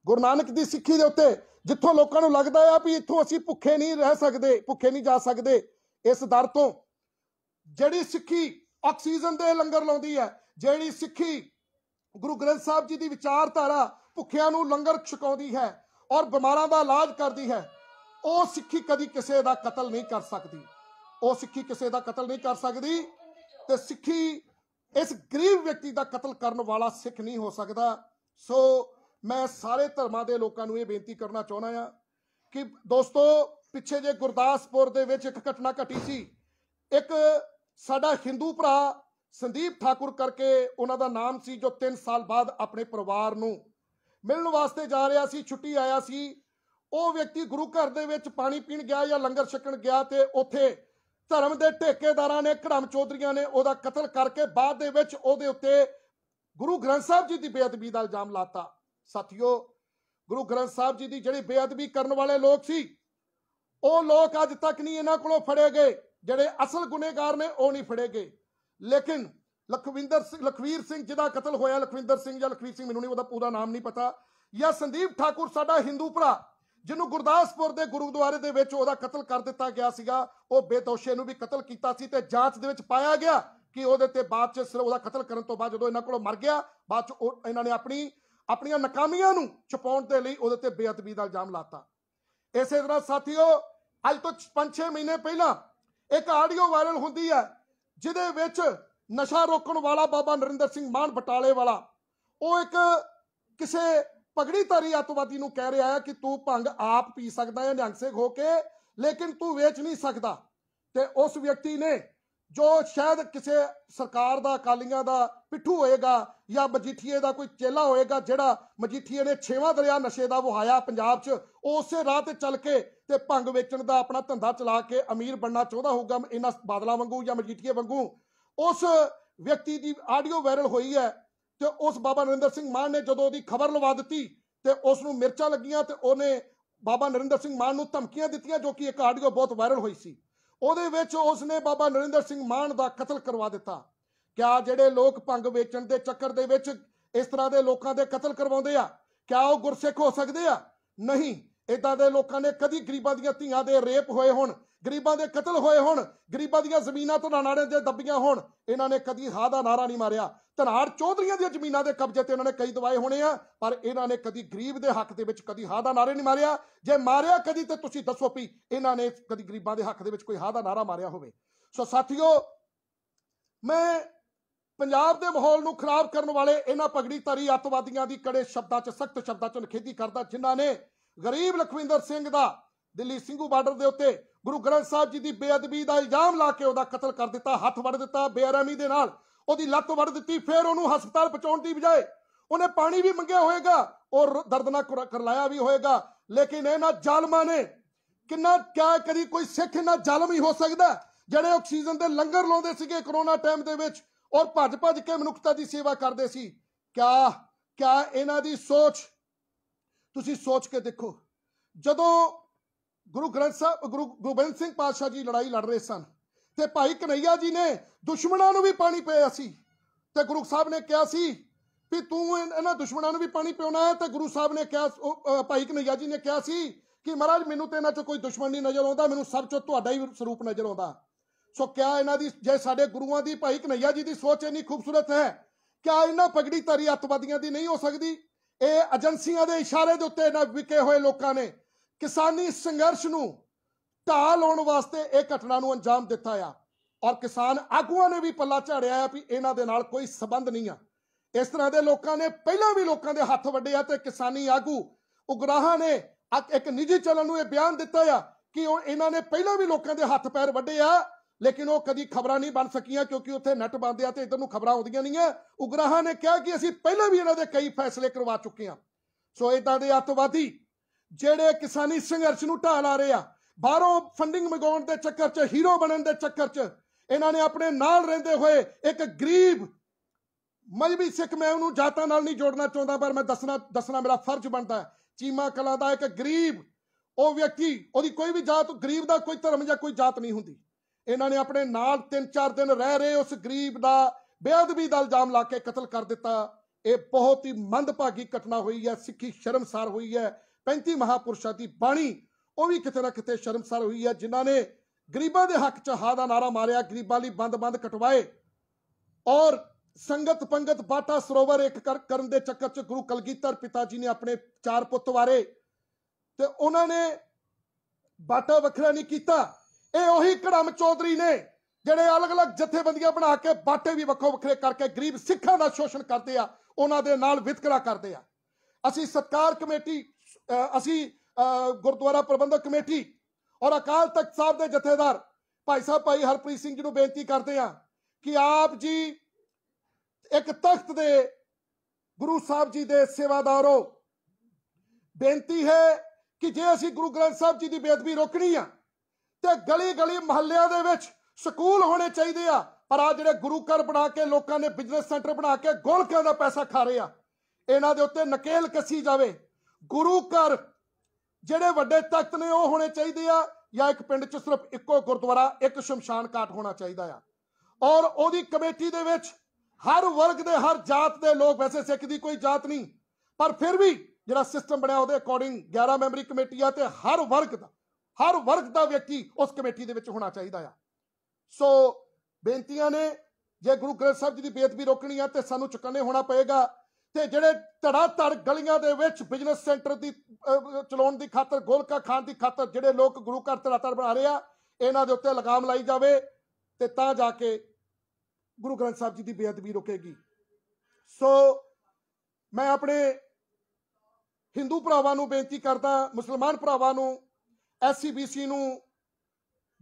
ਗੁਰੂ ਨਾਨਕ ਦੀ ਸਿੱਖੀ ਦੇ ਉੱਤੇ ਜਿੱਥੋਂ ਲੋਕਾਂ ਨੂੰ ਲੱਗਦਾ ਆ ਵੀ ਇੱਥੋਂ ਅਸੀਂ ਭੁੱਖੇ ਨਹੀਂ ਰਹਿ ਸਕਦੇ ਭੁੱਖੇ ਨਹੀਂ ਜਾ ਸਕਦੇ ਇਸ ਦਰ ਤੋਂ ਜਿਹੜੀ ਸਿੱਖੀ ਆਕਸੀਜਨ ਦੇ ਲੰਗਰ ਲਾਉਂਦੀ ਹੈ ਜਿਹੜੀ ਸਿੱਖੀ ਗੁਰੂ ਗ੍ਰੰਥ ਸਾਹਿਬ ਜੀ ਦੀ ਵਿਚਾਰਧਾਰਾ ਭੁੱਖਿਆਂ ਨੂੰ ਲੰਗਰ ਛਕਾਉਂਦੀ ਹੈ ਔਰ ਬਿਮਾਰਾਂ ਦਾ ਇਲਾਜ ਕਰਦੀ ਹੈ ਉਹ ਸਿੱਖੀ ਕਦੀ ਕਿਸੇ ਦਾ ਕਤਲ ਨਹੀਂ ਕਰ ਸਕਦੀ ਉਹ ਸਿੱਖੀ ਕਿਸੇ ਦਾ ਕਤਲ ਨਹੀਂ ਕਰ ਸਕਦੀ ਤੇ ਸਿੱਖੀ ਇਸ ਗਰੀਬ ਵਿਅਕਤੀ ਦਾ ਕਤਲ ਕਰਨ ਵਾਲਾ ਸਿੱਖ ਨਹੀਂ ਹੋ ਸਕਦਾ ਸੋ ਮੈਂ ਸਾਰੇ ਧਰਮਾਂ ਦੇ ਲੋਕਾਂ ਨੂੰ ਇਹ ਬੇਨਤੀ ਕਰਨਾ ਚਾਹੁੰਦਾ ਆ ਕਿ ਦੋਸਤੋ ਪਿੱਛੇ ਜੇ ਗੁਰਦਾਸਪੁਰ ਦੇ ਵਿੱਚ ਇੱਕ ਘਟਨਾ ਘਟੀ ਸੀ ਇੱਕ ਸਾਡਾ ਹਿੰਦੂ ਭਰਾ ਸੰਦੀਪ ਠਾਕੁਰ ਕਰਕੇ ਉਹਨਾਂ ਦਾ ਨਾਮ ਸੀ ਜੋ 3 ਸਾਲ ਬਾਅਦ ਆਪਣੇ ਪਰਿਵਾਰ ਨੂੰ ਮਿਲਣ ਵਾਸਤੇ ਜਾ ਰਿਹਾ ਸੀ ਛੁੱਟੀ ਆਇਆ ਸੀ ਉਹ ਵਿਅਕਤੀ ਗੁਰੂ ਘਰ ਦੇ ਵਿੱਚ ਪਾਣੀ ਪੀਣ ਗਿਆ ਜਾਂ ਲੰਗਰ ਛਕਣ ਗਿਆ ਤੇ ਉੱਥੇ ਧਰਮ ਦੇ ਠੇਕੇਦਾਰਾਂ ਨੇ ਘੜਮ ਚੌਧਰੀਆਂ ਨੇ ਉਹਦਾ ਕਤਲ ਕਰਕੇ ਬਾਅਦ ਦੇ ਵਿੱਚ ਉਹਦੇ ਉੱਤੇ ਗੁਰੂ ਗ੍ਰੰਥ ਸਾਹਿਬ ਜੀ ਦੀ ਬੇਅਦਬੀ ਦਾ ਇਲਜ਼ਾਮ ਲਾਤਾ ਸਾਥੀਓ ਗੁਰੂ ਗ੍ਰੰਥ ਸਾਹਿਬ ਜੀ ਦੀ ਜਿਹੜੀ ਬੇਅਦਬੀ ਕਰਨ ਵਾਲੇ ਲੋਕ ਸੀ ਉਹ ਲੋਕ ਅੱਜ ਤੱਕ ਨਹੀਂ ਇਹਨਾਂ ਕੋਲੋਂ ਫੜੇ ਗਏ ਜਿਹੜੇ ਅਸਲ ਗੁਨੇਗਾਰ ਨੇ ਉਹ ਨਹੀਂ ਫੜੇ ਗਏ ਲੇਕਿਨ ਲਖਵਿੰਦਰ ਸਿੰਘ ਲਖਵੀਰ ਸਿੰਘ ਜਿਹਦਾ ਕਤਲ ਹੋਇਆ ਲਖਵਿੰਦਰ ਸਿੰਘ ਜਾਂ ਲਖਵੀਰ ਸਿੰਘ ਮੈਨੂੰ ਨਹੀਂ ਉਹਦਾ ਪੂਰਾ ਨਾਮ ਨਹੀਂ ਪਤਾ ਜਾਂ ਸੰਦੀਪ ਠਾਕੁਰ ਸਾਡਾ ਹਿੰਦੂ ਭਰਾ ਜਿਹਨੂੰ ਗੁਰਦਾਸਪੁਰ ਦੇ ਗੁਰਦੁਆਰੇ ਦੇ ਵਿੱਚ ਉਹਦਾ ਕਤਲ ਕਰ ਦਿੱਤਾ ਗਿਆ ਸੀਗਾ ਉਹ ਬੇਦੋਸ਼ੇ ਨੂੰ ਵੀ ਕਤਲ ਕੀਤਾ ਸੀ ਤੇ ਜਾਂਚ ਦੇ ਵਿੱਚ ਪਾਇਆ ਗਿਆ ਕਿ ਉਹਦੇ ਤੇ ਬਾਅਦ ਚ ਸਿਰ ਉਹਦਾ ਕਤਲ ਕਰਨ ਤੋਂ ਬਾਅਦ ਜਦੋਂ ਇਹਨਾਂ ਕੋਲੋਂ ਮਰ ਗਿਆ ਬਾਅਦ ਚ ਇਹਨਾਂ ਨੇ ਆਪਣੀ ਆਪਣੀਆਂ ਨਕਾਮੀਆਂ ਨੂੰ ਛਪਾਉਣ ਦੇ ਲਈ ਉਹਦੇ ਤੇ ਬੇਅਦਬੀ ਦਾ ਇਲਜ਼ਾਮ ਲਾਤਾ ਇਸੇ ਤਰ੍ਹਾਂ ਸਾਥੀਓ ਅੱਜ ਤੋਂ 5-6 ਮਹੀਨੇ ਪਹਿਲਾਂ ਇੱਕ ਆਡੀਓ ਵਾਇਰਲ ਹੁੰਦੀ ਹੈ ਜਿਹਦੇ ਵਿੱਚ ਨਸ਼ਾ ਰੋਕਣ ਵਾਲਾ ਬਾਬਾ ਨਰਿੰਦਰ ਸਿੰਘ ਮਾਨ ਬਟਾਲੇ ਵਾਲਾ ਉਹ ਇੱਕ ਕਿਸੇ ਪਗੜੀਧਾਰੀ ਅਤਵਾਦੀ ਨੂੰ ਕਹਿ ਰਿਹਾ ਹੈ ਕਿ ਤੂੰ ਭੰਗ ਆਪ ਪੀ ਸਕਦਾ ਹੈ ਨਿਹੰਗ ਸਿੰਘ ਹੋ ਕੇ ਲੇਕਿਨ ਤੂੰ ਵੇਚ ਨਹੀਂ ਸਕਦਾ ਤੇ ਉਸ ਵਿਅਕਤੀ ਨੇ ਜੋ ਸ਼ਾਇਦ ਕਿਸੇ ਸਰਕਾਰ ਦਾ ਅਕਾਲੀਆਂ ਦਾ ਪਿੱਠੂ ਹੋਏਗਾ ਜਾਂ ਮਜੀਠੀਏ ਦਾ ਕੋਈ ਚੇਲਾ ਹੋਏਗਾ ਜਿਹੜਾ ਮਜੀਠੀਏ ਨੇ ਛੇਵਾਂ ਦਰਿਆ ਨਸ਼ੇ ਦਾ ਵਹਾਇਆ ਪੰਜਾਬ 'ਚ ਉਸੇ ਰਾਹ ਤੇ ਚੱਲ ਕੇ ਤੇ ਭੰਗ ਵੇਚਣ ਦਾ ਆਪਣਾ ਧੰਦਾ ਚਲਾ ਕੇ ਅਮੀਰ ਬਣਨਾ ਚਾਹੁੰਦਾ ਹੋਊਗਾ ਇਹਨਾਂ ਬਾਦਲਾ ਵਾਂਗੂ ਜਾਂ ਮਜੀਠੀਏ ਵਾਂਗੂ ਉਸ ਵਿਅਕਤੀ ਦੀ ਆਡੀਓ ਵਾਇਰਲ ਹੋਈ ਹੈ ਤੇ ਉਸ ਬਾਬਾ ਨਰਿੰਦਰ ਸਿੰਘ ਮਾਨ ਨੇ ਜਦੋਂ ਉਹਦੀ ਖਬਰ ਲਵਾ ਦਿੱਤੀ ਤੇ ਉਸ ਨੂੰ ਮਿਰਚਾਂ ਲੱਗੀਆਂ ਤੇ ਉਹਨੇ ਬਾਬਾ ਨਰਿੰਦਰ ਸਿੰਘ ਮਾਨ ਨੂੰ ਧਮਕੀਆਂ ਦਿੱਤੀਆਂ ਜੋ ਕਿ ਇੱਕ ਆਡੀਓ ਬਹੁਤ ਵਾਇਰਲ ਹੋਈ ਸੀ ਉਹਦੇ ਵਿੱਚ ਉਸਨੇ ਬਾਬਾ ਨਰਿੰਦਰ ਸਿੰਘ ਮਾਨ ਦਾ ਕਤਲ ਕਰਵਾ ਦਿੱਤਾ ਕਿਆ ਜਿਹੜੇ ਲੋਕ ਭੰਗ ਵੇਚਣ ਦੇ ਚੱਕਰ ਦੇ ਵਿੱਚ ਇਸ ਤਰ੍ਹਾਂ ਦੇ ਲੋਕਾਂ ਦੇ ਕਤਲ ਕਰਵਾਉਂਦੇ ਆ ਕਿਆ ਉਹ ਗੁਰਸਿੱਖ ਹੋ ਸਕਦੇ ਆ ਨਹੀਂ ਇਦਾਂ ਦੇ ਲੋਕਾਂ ਨੇ ਕਦੀ ਗਰੀਬਾਂ ਦੀਆਂ ਧੀਆਂ ਦੇ ਰੇਪ ਹੋਏ ਹੋਣ ਗਰੀਬਾਂ ਦੇ ਕਤਲ ਹੋਏ ਹੁਣ ਗਰੀਬਾਂ ਦੀਆਂ ਜ਼ਮੀਨਾਂ ਤੋਂ ਨਾਣਾੜੇ ਦੇ ਦੱਬੀਆਂ ਹੋਣ ਇਹਨਾਂ ਨੇ ਕਦੀ ਹਾ ਦਾ ਨਾਰਾ ਨਹੀਂ ਮਾਰਿਆ ਧਨਾੜ ਚੌਧਰੀਆਂ ਦੀਆਂ ਜ਼ਮੀਨਾਂ ਦੇ ਕਬਜ਼ੇ ਤੇ ਉਹਨਾਂ ਨੇ ਕਈ ਦਵਾਏ ਹੋਣੇ ਆ ਪਰ ਇਹਨਾਂ ਨੇ ਕਦੀ ਗਰੀਬ ਦੇ ਹੱਕ ਦੇ ਵਿੱਚ ਕਦੀ ਹਾ ਦਾ ਨਾਰਾ ਨਹੀਂ ਮਾਰਿਆ ਜੇ ਮਾਰਿਆ ਕਦੀ ਤੇ ਤੁਸੀਂ ਦੱਸੋ ਵੀ ਇਹਨਾਂ ਨੇ ਕਦੀ ਗਰੀਬਾਂ ਦੇ ਹੱਕ ਦੇ ਵਿੱਚ ਕੋਈ ਹਾ ਦਾ ਨਾਰਾ ਮਾਰਿਆ ਹੋਵੇ ਸੋ ਸਾਥੀਓ ਮੈਂ ਪੰਜਾਬ ਦੇ ਮਾਹੌਲ ਨੂੰ ਖਰਾਬ ਕਰਨ ਵਾਲੇ ਇਹਨਾਂ ਪਗੜੀ ਤਰੀ ਅੱਤਵਾਦੀਆਂ ਦੀ ਕੜੇ ਸ਼ਬਦਾਂ 'ਚ ਸਖਤ ਸ਼ਬਦਾਂ 'ਚ ਨਖੇਦੀ ਕਰਦਾ ਜਿਨ੍ਹਾਂ ਨੇ ਗਰੀਬ ਲਖਵਿੰਦਰ ਸਿੰਘ ਦਾ ਦਿੱਲੀ ਸਿੰਘੂ ਬਾਰਡਰ ਦੇ ਉੱਤੇ ਗੁਰੂ ਗ੍ਰੰਥ ਸਾਹਿਬ ਜੀ ਦੀ ਬੇਅਦਬੀ ਦਾ ਇਲਜ਼ਾਮ ਲਾ ਕੇ ਉਹਦਾ ਕਤਲ ਕਰ ਦਿੱਤਾ ਹੱਥ ਵੜ ਦਿੱਤਾ ਬੇਰਹਿਮੀ ਦੇ ਨਾਲ ਉਹਦੀ ਲੱਤ ਵੜ ਦਿੱਤੀ ਫਿਰ ਉਹਨੂੰ ਹਸਪਤਾਲ ਪਹੁੰਚਾਉਣ ਦੀ ਬਜਾਏ ਉਹਨੇ ਪਾਣੀ ਵੀ ਮੰਗਿਆ ਹੋਵੇਗਾ ਔਰ ਦਰਦਨਾਕ ਕਰਲਾਇਆ ਵੀ ਹੋਵੇਗਾ ਲੇਕਿਨ ਇਹਨਾਂ ਜ਼ਾਲਮਾਂ ਨੇ ਕਿੰਨਾ ਕਿਆ ਕਰੀ ਕੋਈ ਸਿੱਖ ਇਹਨਾਂ ਜ਼ਾਲਮ ਹੀ ਹੋ ਸਕਦਾ ਜਿਹੜੇ ਆਕਸੀਜਨ ਦੇ ਲੰਗਰ ਲਾਉਂਦੇ ਸੀਗੇ ਕਰੋਨਾ ਟਾਈਮ ਦੇ ਵਿੱਚ ਔਰ ਭੱਜ ਭੱਜ ਕੇ ਮਨੁੱਖਤਾ ਦੀ ਸੇਵਾ ਕਰਦੇ ਸੀ ਕਿਆ ਕਿਆ ਇਹਨਾਂ ਦੀ ਸੋਚ ਤੁਸੀਂ ਸੋਚ ਕੇ ਦੇਖੋ ਜਦੋਂ ਗੁਰੂ ਗ੍ਰੰਥ ਸਾਹਿਬ ਗੁਰੂ ਗੋਬਿੰਦ ਸਿੰਘ ਪਾਤਸ਼ਾਹ ਜੀ ਲੜਾਈ ਲੜ ਰਹੇ ਸਨ ਤੇ ਭਾਈ ਕਨਈਆ ਜੀ ਨੇ ਦੁਸ਼ਮਣਾਂ ਨੂੰ ਵੀ ਪਾਣੀ ਪਿਆ ਸੀ ਤੇ ਗੁਰੂ ਸਾਹਿਬ ਨੇ ਕਿਹਾ ਸੀ ਵੀ ਤੂੰ ਇਹਨਾਂ ਦੁਸ਼ਮਣਾਂ ਨੂੰ ਵੀ ਪਾਣੀ ਪਿਉਣਾ ਹੈ ਤੇ ਗੁਰੂ ਸਾਹਿਬ ਨੇ ਕਿਹਾ ਭਾਈ ਕਨਈਆ ਜੀ ਨੇ ਕਿਹਾ ਸੀ ਕਿ ਮਹਾਰਾਜ ਮੈਨੂੰ ਤੇ ਇਹਨਾਂ ਚ ਕੋਈ ਦੁਸ਼ਮਣ ਨਹੀਂ ਨਜ਼ਰ ਆਉਂਦਾ ਮੈਨੂੰ ਸਭ ਚੋਂ ਤੁਹਾਡਾ ਹੀ ਸਰੂਪ ਨਜ਼ਰ ਆਉਂਦਾ ਸੋ ਕਿਆ ਇਹਨਾਂ ਦੀ ਜੇ ਸਾਡੇ ਗੁਰੂਆਂ ਦੀ ਭਾਈ ਕਨਈਆ ਜੀ ਦੀ ਸੋਚ ਇੰਨੀ ਖੂਬਸੂਰਤ ਹੈ ਕਿਆ ਇਹਨਾਂ ਪਗੜੀ ਤਰੀ ਅਤਵਾਦੀਆਂ ਦੀ ਨਹੀਂ ਹੋ ਸਕਦੀ ਇਹ ਏਜੰਸੀਆਂ ਦੇ ਇਸ਼ਾਰੇ ਦੇ ਉੱਤੇ ਇਹਨਾਂ ਵਿਕੇ ਹੋਏ ਲੋਕਾਂ ਨੇ ਕਿਸਾਨੀ ਸੰਘਰਸ਼ ਨੂੰ ਢਾਹ ਲਾਉਣ ਵਾਸਤੇ ਇਹ ਘਟਨਾ ਨੂੰ ਅੰਜਾਮ ਦਿੱਤਾ ਆ ਔਰ ਕਿਸਾਨ ਆਗੂਆਂ ਨੇ ਵੀ ਪੱਲਾ ਝਾੜਿਆ ਆ ਵੀ ਇਹਨਾਂ ਦੇ ਨਾਲ ਕੋਈ ਸਬੰਧ ਨਹੀਂ ਆ ਇਸ ਤਰ੍ਹਾਂ ਦੇ ਲੋਕਾਂ ਨੇ ਪਹਿਲਾਂ ਵੀ ਲੋਕਾਂ ਦੇ ਹੱਥ ਵੱਡੇ ਆ ਤੇ ਕਿਸਾਨੀ ਆਗੂ ਉਗਰਾਹਾਂ ਨੇ ਇੱਕ ਨਿੱਜੀ ਚੈਨਲ ਨੂੰ ਇਹ ਬਿਆਨ ਦਿੱਤਾ ਆ ਕਿ ਉਹ ਇਹਨਾਂ ਨੇ ਪਹਿਲਾਂ ਵੀ ਲੋਕਾਂ ਦੇ ਹੱਥ ਪੈਰ ਵੱਡੇ ਆ ਲੇਕਿਨ ਉਹ ਕਦੀ ਖਬਰਾਂ ਨਹੀਂ ਬਣ ਸਕੀਆਂ ਕਿਉਂਕਿ ਉੱਥੇ ਨੱਟ ਬੰਦ ਆ ਤੇ ਇਧਰ ਨੂੰ ਖਬਰਾਂ ਆਉਂਦੀਆਂ ਨਹੀਂ ਆ ਉਗਰਾਹਾਂ ਨੇ ਕਿਹਾ ਕਿ ਅਸੀਂ ਪਹਿਲਾਂ ਵੀ ਇਹਨਾਂ ਦੇ ਕਈ ਫੈਸਲੇ ਕਰਵਾ ਚੁੱਕੇ ਆ ਸੋ ਇਦਾਂ ਦੇ ਅੱਤਵਾਦੀ ਜਿਹੜੇ ਕਿਸਾਨੀ ਸੰਘਰਸ਼ ਨੂੰ ਢਾਲ ਆ ਰਹੇ ਆ ਬਾਹਰੋਂ ਫੰਡਿੰਗ ਮੰਗਾਉਣ ਦੇ ਚੱਕਰ 'ਚ ਹੀਰੋ ਬਣਨ ਦੇ ਚੱਕਰ 'ਚ ਇਹਨਾਂ ਨੇ ਆਪਣੇ ਨਾਲ ਰਹਿੰਦੇ ਹੋਏ ਇੱਕ ਗਰੀਬ ਮਜਬੀ ਸਿੱਖ ਮੈਂ ਉਹਨੂੰ ਜਾਤਾਂ ਨਾਲ ਨਹੀਂ ਜੋੜਨਾ ਚਾਹੁੰਦਾ ਪਰ ਮੈਂ ਦੱਸਣਾ ਦੱਸਣਾ ਮੇਰਾ ਫਰਜ਼ ਬਣਦਾ ਚੀਮਾ ਕਲਾ ਦਾ ਇੱਕ ਗਰੀਬ ਉਹ ਵਿਅਕਤੀ ਉਹਦੀ ਕੋਈ ਵੀ ਜਾਤ ਗਰੀਬ ਦਾ ਕੋਈ ਧਰਮ ਜਾਂ ਕੋਈ ਜਾਤ ਨਹੀਂ ਹੁੰਦੀ ਇਹਨਾਂ ਨੇ ਆਪਣੇ ਨਾਲ 3-4 ਦਿਨ ਰਹਿ ਰਹੇ ਉਸ ਗਰੀਬ ਦਾ ਬੇਅਦਬੀ ਦਾ ਇਲਜ਼ਾਮ ਲਾ ਕੇ ਕਤਲ ਕਰ ਦਿੱਤਾ ਇਹ ਬਹੁਤ ਹੀ ਮੰਦਭਾਗੀ ਘਟਨਾ ਹੋਈ ਹੈ ਸਿੱਖੀ ਸ਼ਰਮਸਾਰ ਹੋਈ ਹੈ 35 ਮਹਾਪੁਰਸ਼ਾਂ ਦੀ ਬਾਣੀ ਉਹ ਵੀ ਕਿਤੇ ਨਾ ਕਿਤੇ ਸ਼ਰਮਸਾਰ ਹੋਈ ਹੈ ਜਿਨ੍ਹਾਂ ਨੇ ਗਰੀਬਾਂ ਦੇ ਹੱਕ ਚ ਹਾ ਦਾ ਨਾਰਾ ਮਾਰਿਆ ਗਰੀਬਾਂ ਲਈ ਬੰਦ-ਬੰਦ ਕਟਵਾਏ ਔਰ ਸੰਗਤ ਪੰਗਤ ਬਾਟਾ ਸਰੋਵਰ ਇੱਕ ਕਰਨ ਦੇ ਚੱਕਰ 'ਚ ਗੁਰੂ ਕਲਗੀਧਰ ਪਿਤਾ ਜੀ ਨੇ ਆਪਣੇ ਚਾਰ ਪੁੱਤ ਵਾਰੇ ਤੇ ਉਹਨਾਂ ਨੇ ਬਾਟਾ ਵੱਖਰਾ ਨਹੀਂ ਕੀਤਾ ਇਹ ਉਹੀ ਕੜਮ ਚੌਧਰੀ ਨੇ ਜਿਹੜੇ ਅਲੱਗ-ਅਲੱਗ ਜਥੇਬੰਦੀਆਂ ਬਣਾ ਕੇ ਬਾਟੇ ਵੀ ਵੱਖੋ ਵੱਖਰੇ ਕਰਕੇ ਗਰੀਬ ਸਿੱਖਾਂ ਦਾ ਸ਼ੋਸ਼ਣ ਕਰਦੇ ਆ ਉਹਨਾਂ ਦੇ ਨਾਲ ਵਿਤਕਰਾ ਕਰਦੇ ਆ ਅਸੀਂ ਸਤਕਾਰ ਕਮੇਟੀ ਅਸੀਂ ਗੁਰਦੁਆਰਾ ਪ੍ਰਬੰਧਕ ਕਮੇਟੀ ਔਰ ਅਕਾਲ ਤਖਤ ਸਾਹਿਬ ਦੇ ਜਥੇਦਾਰ ਭਾਈ ਸਾਹਿਬ ਭਾਈ ਹਰਪ੍ਰੀਤ ਸਿੰਘ ਜੀ ਨੂੰ ਬੇਨਤੀ ਕਰਦੇ ਆ ਕਿ ਆਪ ਜੀ ਇੱਕ ਤਖਤ ਦੇ ਗੁਰੂ ਸਾਹਿਬ ਜੀ ਦੇ ਸੇਵਾਦਾਰੋ ਬੇਨਤੀ ਹੈ ਕਿ ਜੇ ਅਸੀਂ ਗੁਰੂ ਗ੍ਰੰਥ ਸਾਹਿਬ ਜੀ ਦੀ ਬੇਅਦਬੀ ਰੋਕਣੀ ਆ ਤੇ ਗਲੀ ਗਲੀ ਮਹੱਲਿਆਂ ਦੇ ਵਿੱਚ ਸਕੂਲ ਹੋਣੇ ਚਾਹੀਦੇ ਆ ਪਰ ਆ ਜਿਹੜੇ ਗੁਰੂ ਘਰ ਬਣਾ ਕੇ ਲੋਕਾਂ ਨੇ ਬਿਜ਼ਨਸ ਸੈਂਟਰ ਬਣਾ ਕੇ ਗੋਲਕਾਂ ਦਾ ਪੈਸਾ ਖਾ ਰਹੇ ਆ ਇਹਨਾਂ ਦੇ ਉੱਤੇ ਨਕੇਲ ਕੱਸੀ ਜਾਵੇ ਗੁਰੂ ਘਰ ਜਿਹੜੇ ਵੱਡੇ ਤਖਤ ਨੇ ਉਹ ਹੋਣੇ ਚਾਹੀਦੇ ਆ ਜਾਂ ਇੱਕ ਪਿੰਡ 'ਚ ਸਿਰਫ ਇੱਕੋ ਗੁਰਦੁਆਰਾ ਇੱਕ ਸ਼ਮਸ਼ਾਨ ਘਾਟ ਹੋਣਾ ਚਾਹੀਦਾ ਆ ਔਰ ਉਹਦੀ ਕਮੇਟੀ ਦੇ ਵਿੱਚ ਹਰ ਵਰਗ ਦੇ ਹਰ ਜਾਤ ਦੇ ਲੋਕ ਵੈਸੇ ਸਿੱਖ ਦੀ ਕੋਈ ਜਾਤ ਨਹੀਂ ਪਰ ਫਿਰ ਵੀ ਜਿਹੜਾ ਸਿਸਟਮ ਬਣਿਆ ਉਹਦੇ ਅਕੋਰਡਿੰਗ 11 ਮੈਂਬਰੀ ਕਮੇਟੀ ਆ ਤੇ ਹਰ ਵਰਗ ਦਾ ਹਰ ਵਰਗ ਦਾ ਵਿਅਕਤੀ ਉਸ ਕਮੇਟੀ ਦੇ ਵਿੱਚ ਹੋਣਾ ਚਾਹੀਦਾ ਆ ਸੋ ਬੇਨਤੀਆਂ ਨੇ ਜੇ ਗੁਰੂ ਗ੍ਰੰਥ ਸਾਹਿਬ ਜੀ ਦੀ ਬੇਅਦਬੀ ਰੋਕਣੀ ਆ ਤੇ ਸਾਨੂੰ ਚੁਕੰਨੇ ਹੋਣਾ ਪਏਗਾ ਤੇ ਜਿਹੜੇ ਧੜਾ ਧੜ ਗਲੀਆਂ ਦੇ ਵਿੱਚ ਬਿਜ਼ਨਸ ਸੈਂਟਰ ਦੀ ਚਲਾਉਣ ਦੀ ਖਾਤਰ ਗੋਲਕਾ ਖਾਨ ਦੀ ਖਾਤਰ ਜਿਹੜੇ ਲੋਕ ਗੁਰੂ ਘਰ ਧੜਾ ਧੜ ਬਣਾ ਰਹੇ ਆ ਇਹਨਾਂ ਦੇ ਉੱਤੇ ਲਗਾਮ ਲਾਈ ਜਾਵੇ ਤੇ ਤਾਂ ਜਾ ਕੇ ਗੁਰੂ ਗ੍ਰੰਥ ਸਾਹਿਬ ਜੀ ਦੀ ਬੇਅਦਬੀ ਰੁਕੇਗੀ ਸੋ ਮੈਂ ਆਪਣੇ Hindu ਭਰਾਵਾਂ ਨੂੰ ਬੇਨਤੀ ਕਰਦਾ ਮੁਸਲਮਾਨ ਭਰਾਵਾਂ ਨੂੰ ਐਸਸੀਬੀਸੀ ਨੂੰ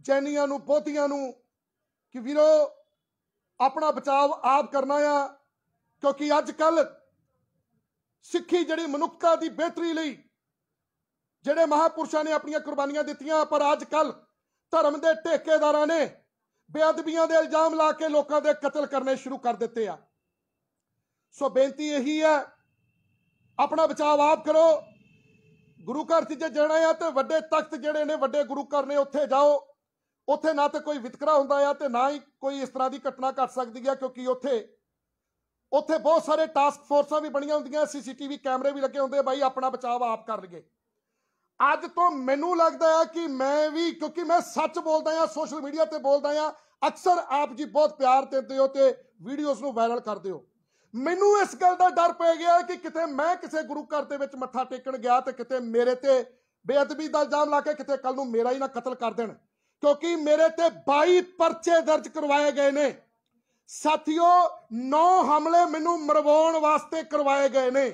ਜੈਨੀਆਂ ਨੂੰ ਬੋਧੀਆਂ ਨੂੰ ਕਿ ਵੀਰੋ ਆਪਣਾ ਬਚਾਅ ਆਪ ਕਰਨਾ ਆ ਕਿਉਂਕਿ ਅੱਜ ਕੱਲ ਸਿੱਖੀ ਜਿਹੜੀ ਮਨੁੱਖਤਾ ਦੀ ਬਿਹਤਰੀ ਲਈ ਜਿਹੜੇ ਮਹਾਪੁਰਸ਼ਾਂ ਨੇ ਆਪਣੀਆਂ ਕੁਰਬਾਨੀਆਂ ਦਿੱਤੀਆਂ ਪਰ ਅੱਜ ਕੱਲ ਧਰਮ ਦੇ ਠੇਕੇਦਾਰਾਂ ਨੇ ਬੇਅਦਬੀਆਂ ਦੇ ਇਲਜ਼ਾਮ ਲਾ ਕੇ ਲੋਕਾਂ ਦੇ ਕਤਲ ਕਰਨੇ ਸ਼ੁਰੂ ਕਰ ਦਿੱਤੇ ਆ ਸੋ ਬੇਨਤੀ ਇਹੀ ਹੈ ਆਪਣਾ ਬਚਾਅ ਆਪ ਕਰੋ ਗੁਰੂ ਘਰ 'ਚ ਜੇ ਜਾਣਾ ਆ ਤੇ ਵੱਡੇ ਤਖਤ ਜਿਹੜੇ ਨੇ ਵੱਡੇ ਗੁਰੂ ਘਰ ਨੇ ਉੱਥੇ ਜਾਓ ਉੱਥੇ ਨਾ ਤੇ ਕੋਈ ਵਿਤਕਰਾ ਹੁੰਦਾ ਆ ਤੇ ਨਾ ਹੀ ਕੋਈ ਇਸ ਤਰ੍ਹਾਂ ਦੀ ਘਟਨਾ ਘਟ ਸਕਦੀ ਹੈ ਕਿਉਂਕਿ ਉੱਥੇ ਉੱਥੇ ਬਹੁਤ ਸਾਰੇ ਟਾਸਕ ਫੋਰਸਾਂ ਵੀ ਬਣੀਆਂ ਹੁੰਦੀਆਂ ਸੀਸੀਟੀਵੀ ਕੈਮਰੇ ਵੀ ਲੱਗੇ ਹੁੰਦੇ ਬਾਈ ਆਪਣਾ ਬਚਾਅ ਆਪ ਕਰ ਲਈਏ ਅੱਜ ਤੋਂ ਮੈਨੂੰ ਲੱਗਦਾ ਹੈ ਕਿ ਮੈਂ ਵੀ ਕਿਉਂਕਿ ਮੈਂ ਸੱਚ ਬੋਲਦਾ ਹਾਂ ਸੋਸ਼ਲ ਮੀਡੀਆ ਤੇ ਬੋਲਦਾ ਹਾਂ ਅਕਸਰ ਆਪ ਜੀ ਬਹੁਤ ਪਿਆਰ ਦਿੰਦੇ ਹੋ ਤੇ ਵੀਡੀਓਜ਼ ਨੂੰ ਵਾਇਰਲ ਕਰਦੇ ਹੋ ਮੈਨੂੰ ਇਸ ਗੱਲ ਦਾ ਡਰ ਪੈ ਗਿਆ ਕਿ ਕਿਤੇ ਮੈਂ ਕਿਸੇ ਗੁਰੂ ਘਰ ਦੇ ਵਿੱਚ ਮੱਥਾ ਟੇਕਣ ਗਿਆ ਤੇ ਕਿਤੇ ਮੇਰੇ ਤੇ ਬੇਅਦਬੀ ਦਾ ਇਲਜ਼ਾਮ ਲਾ ਕੇ ਕਿਤੇ ਕੱਲ ਨੂੰ ਮੇਰਾ ਹੀ ਨਾ ਕਤਲ ਕਰ ਦੇਣ ਕਿਉਂਕਿ ਮੇਰੇ ਤੇ 22 ਪਰਚੇ ਦਰਜ ਕਰਵਾਏ ਗਏ ਨੇ ਸਾਥੀਓ ਨੌ ਹਮਲੇ ਮੈਨੂੰ ਮਰਵਾਉਣ ਵਾਸਤੇ ਕਰਵਾਏ ਗਏ ਨੇ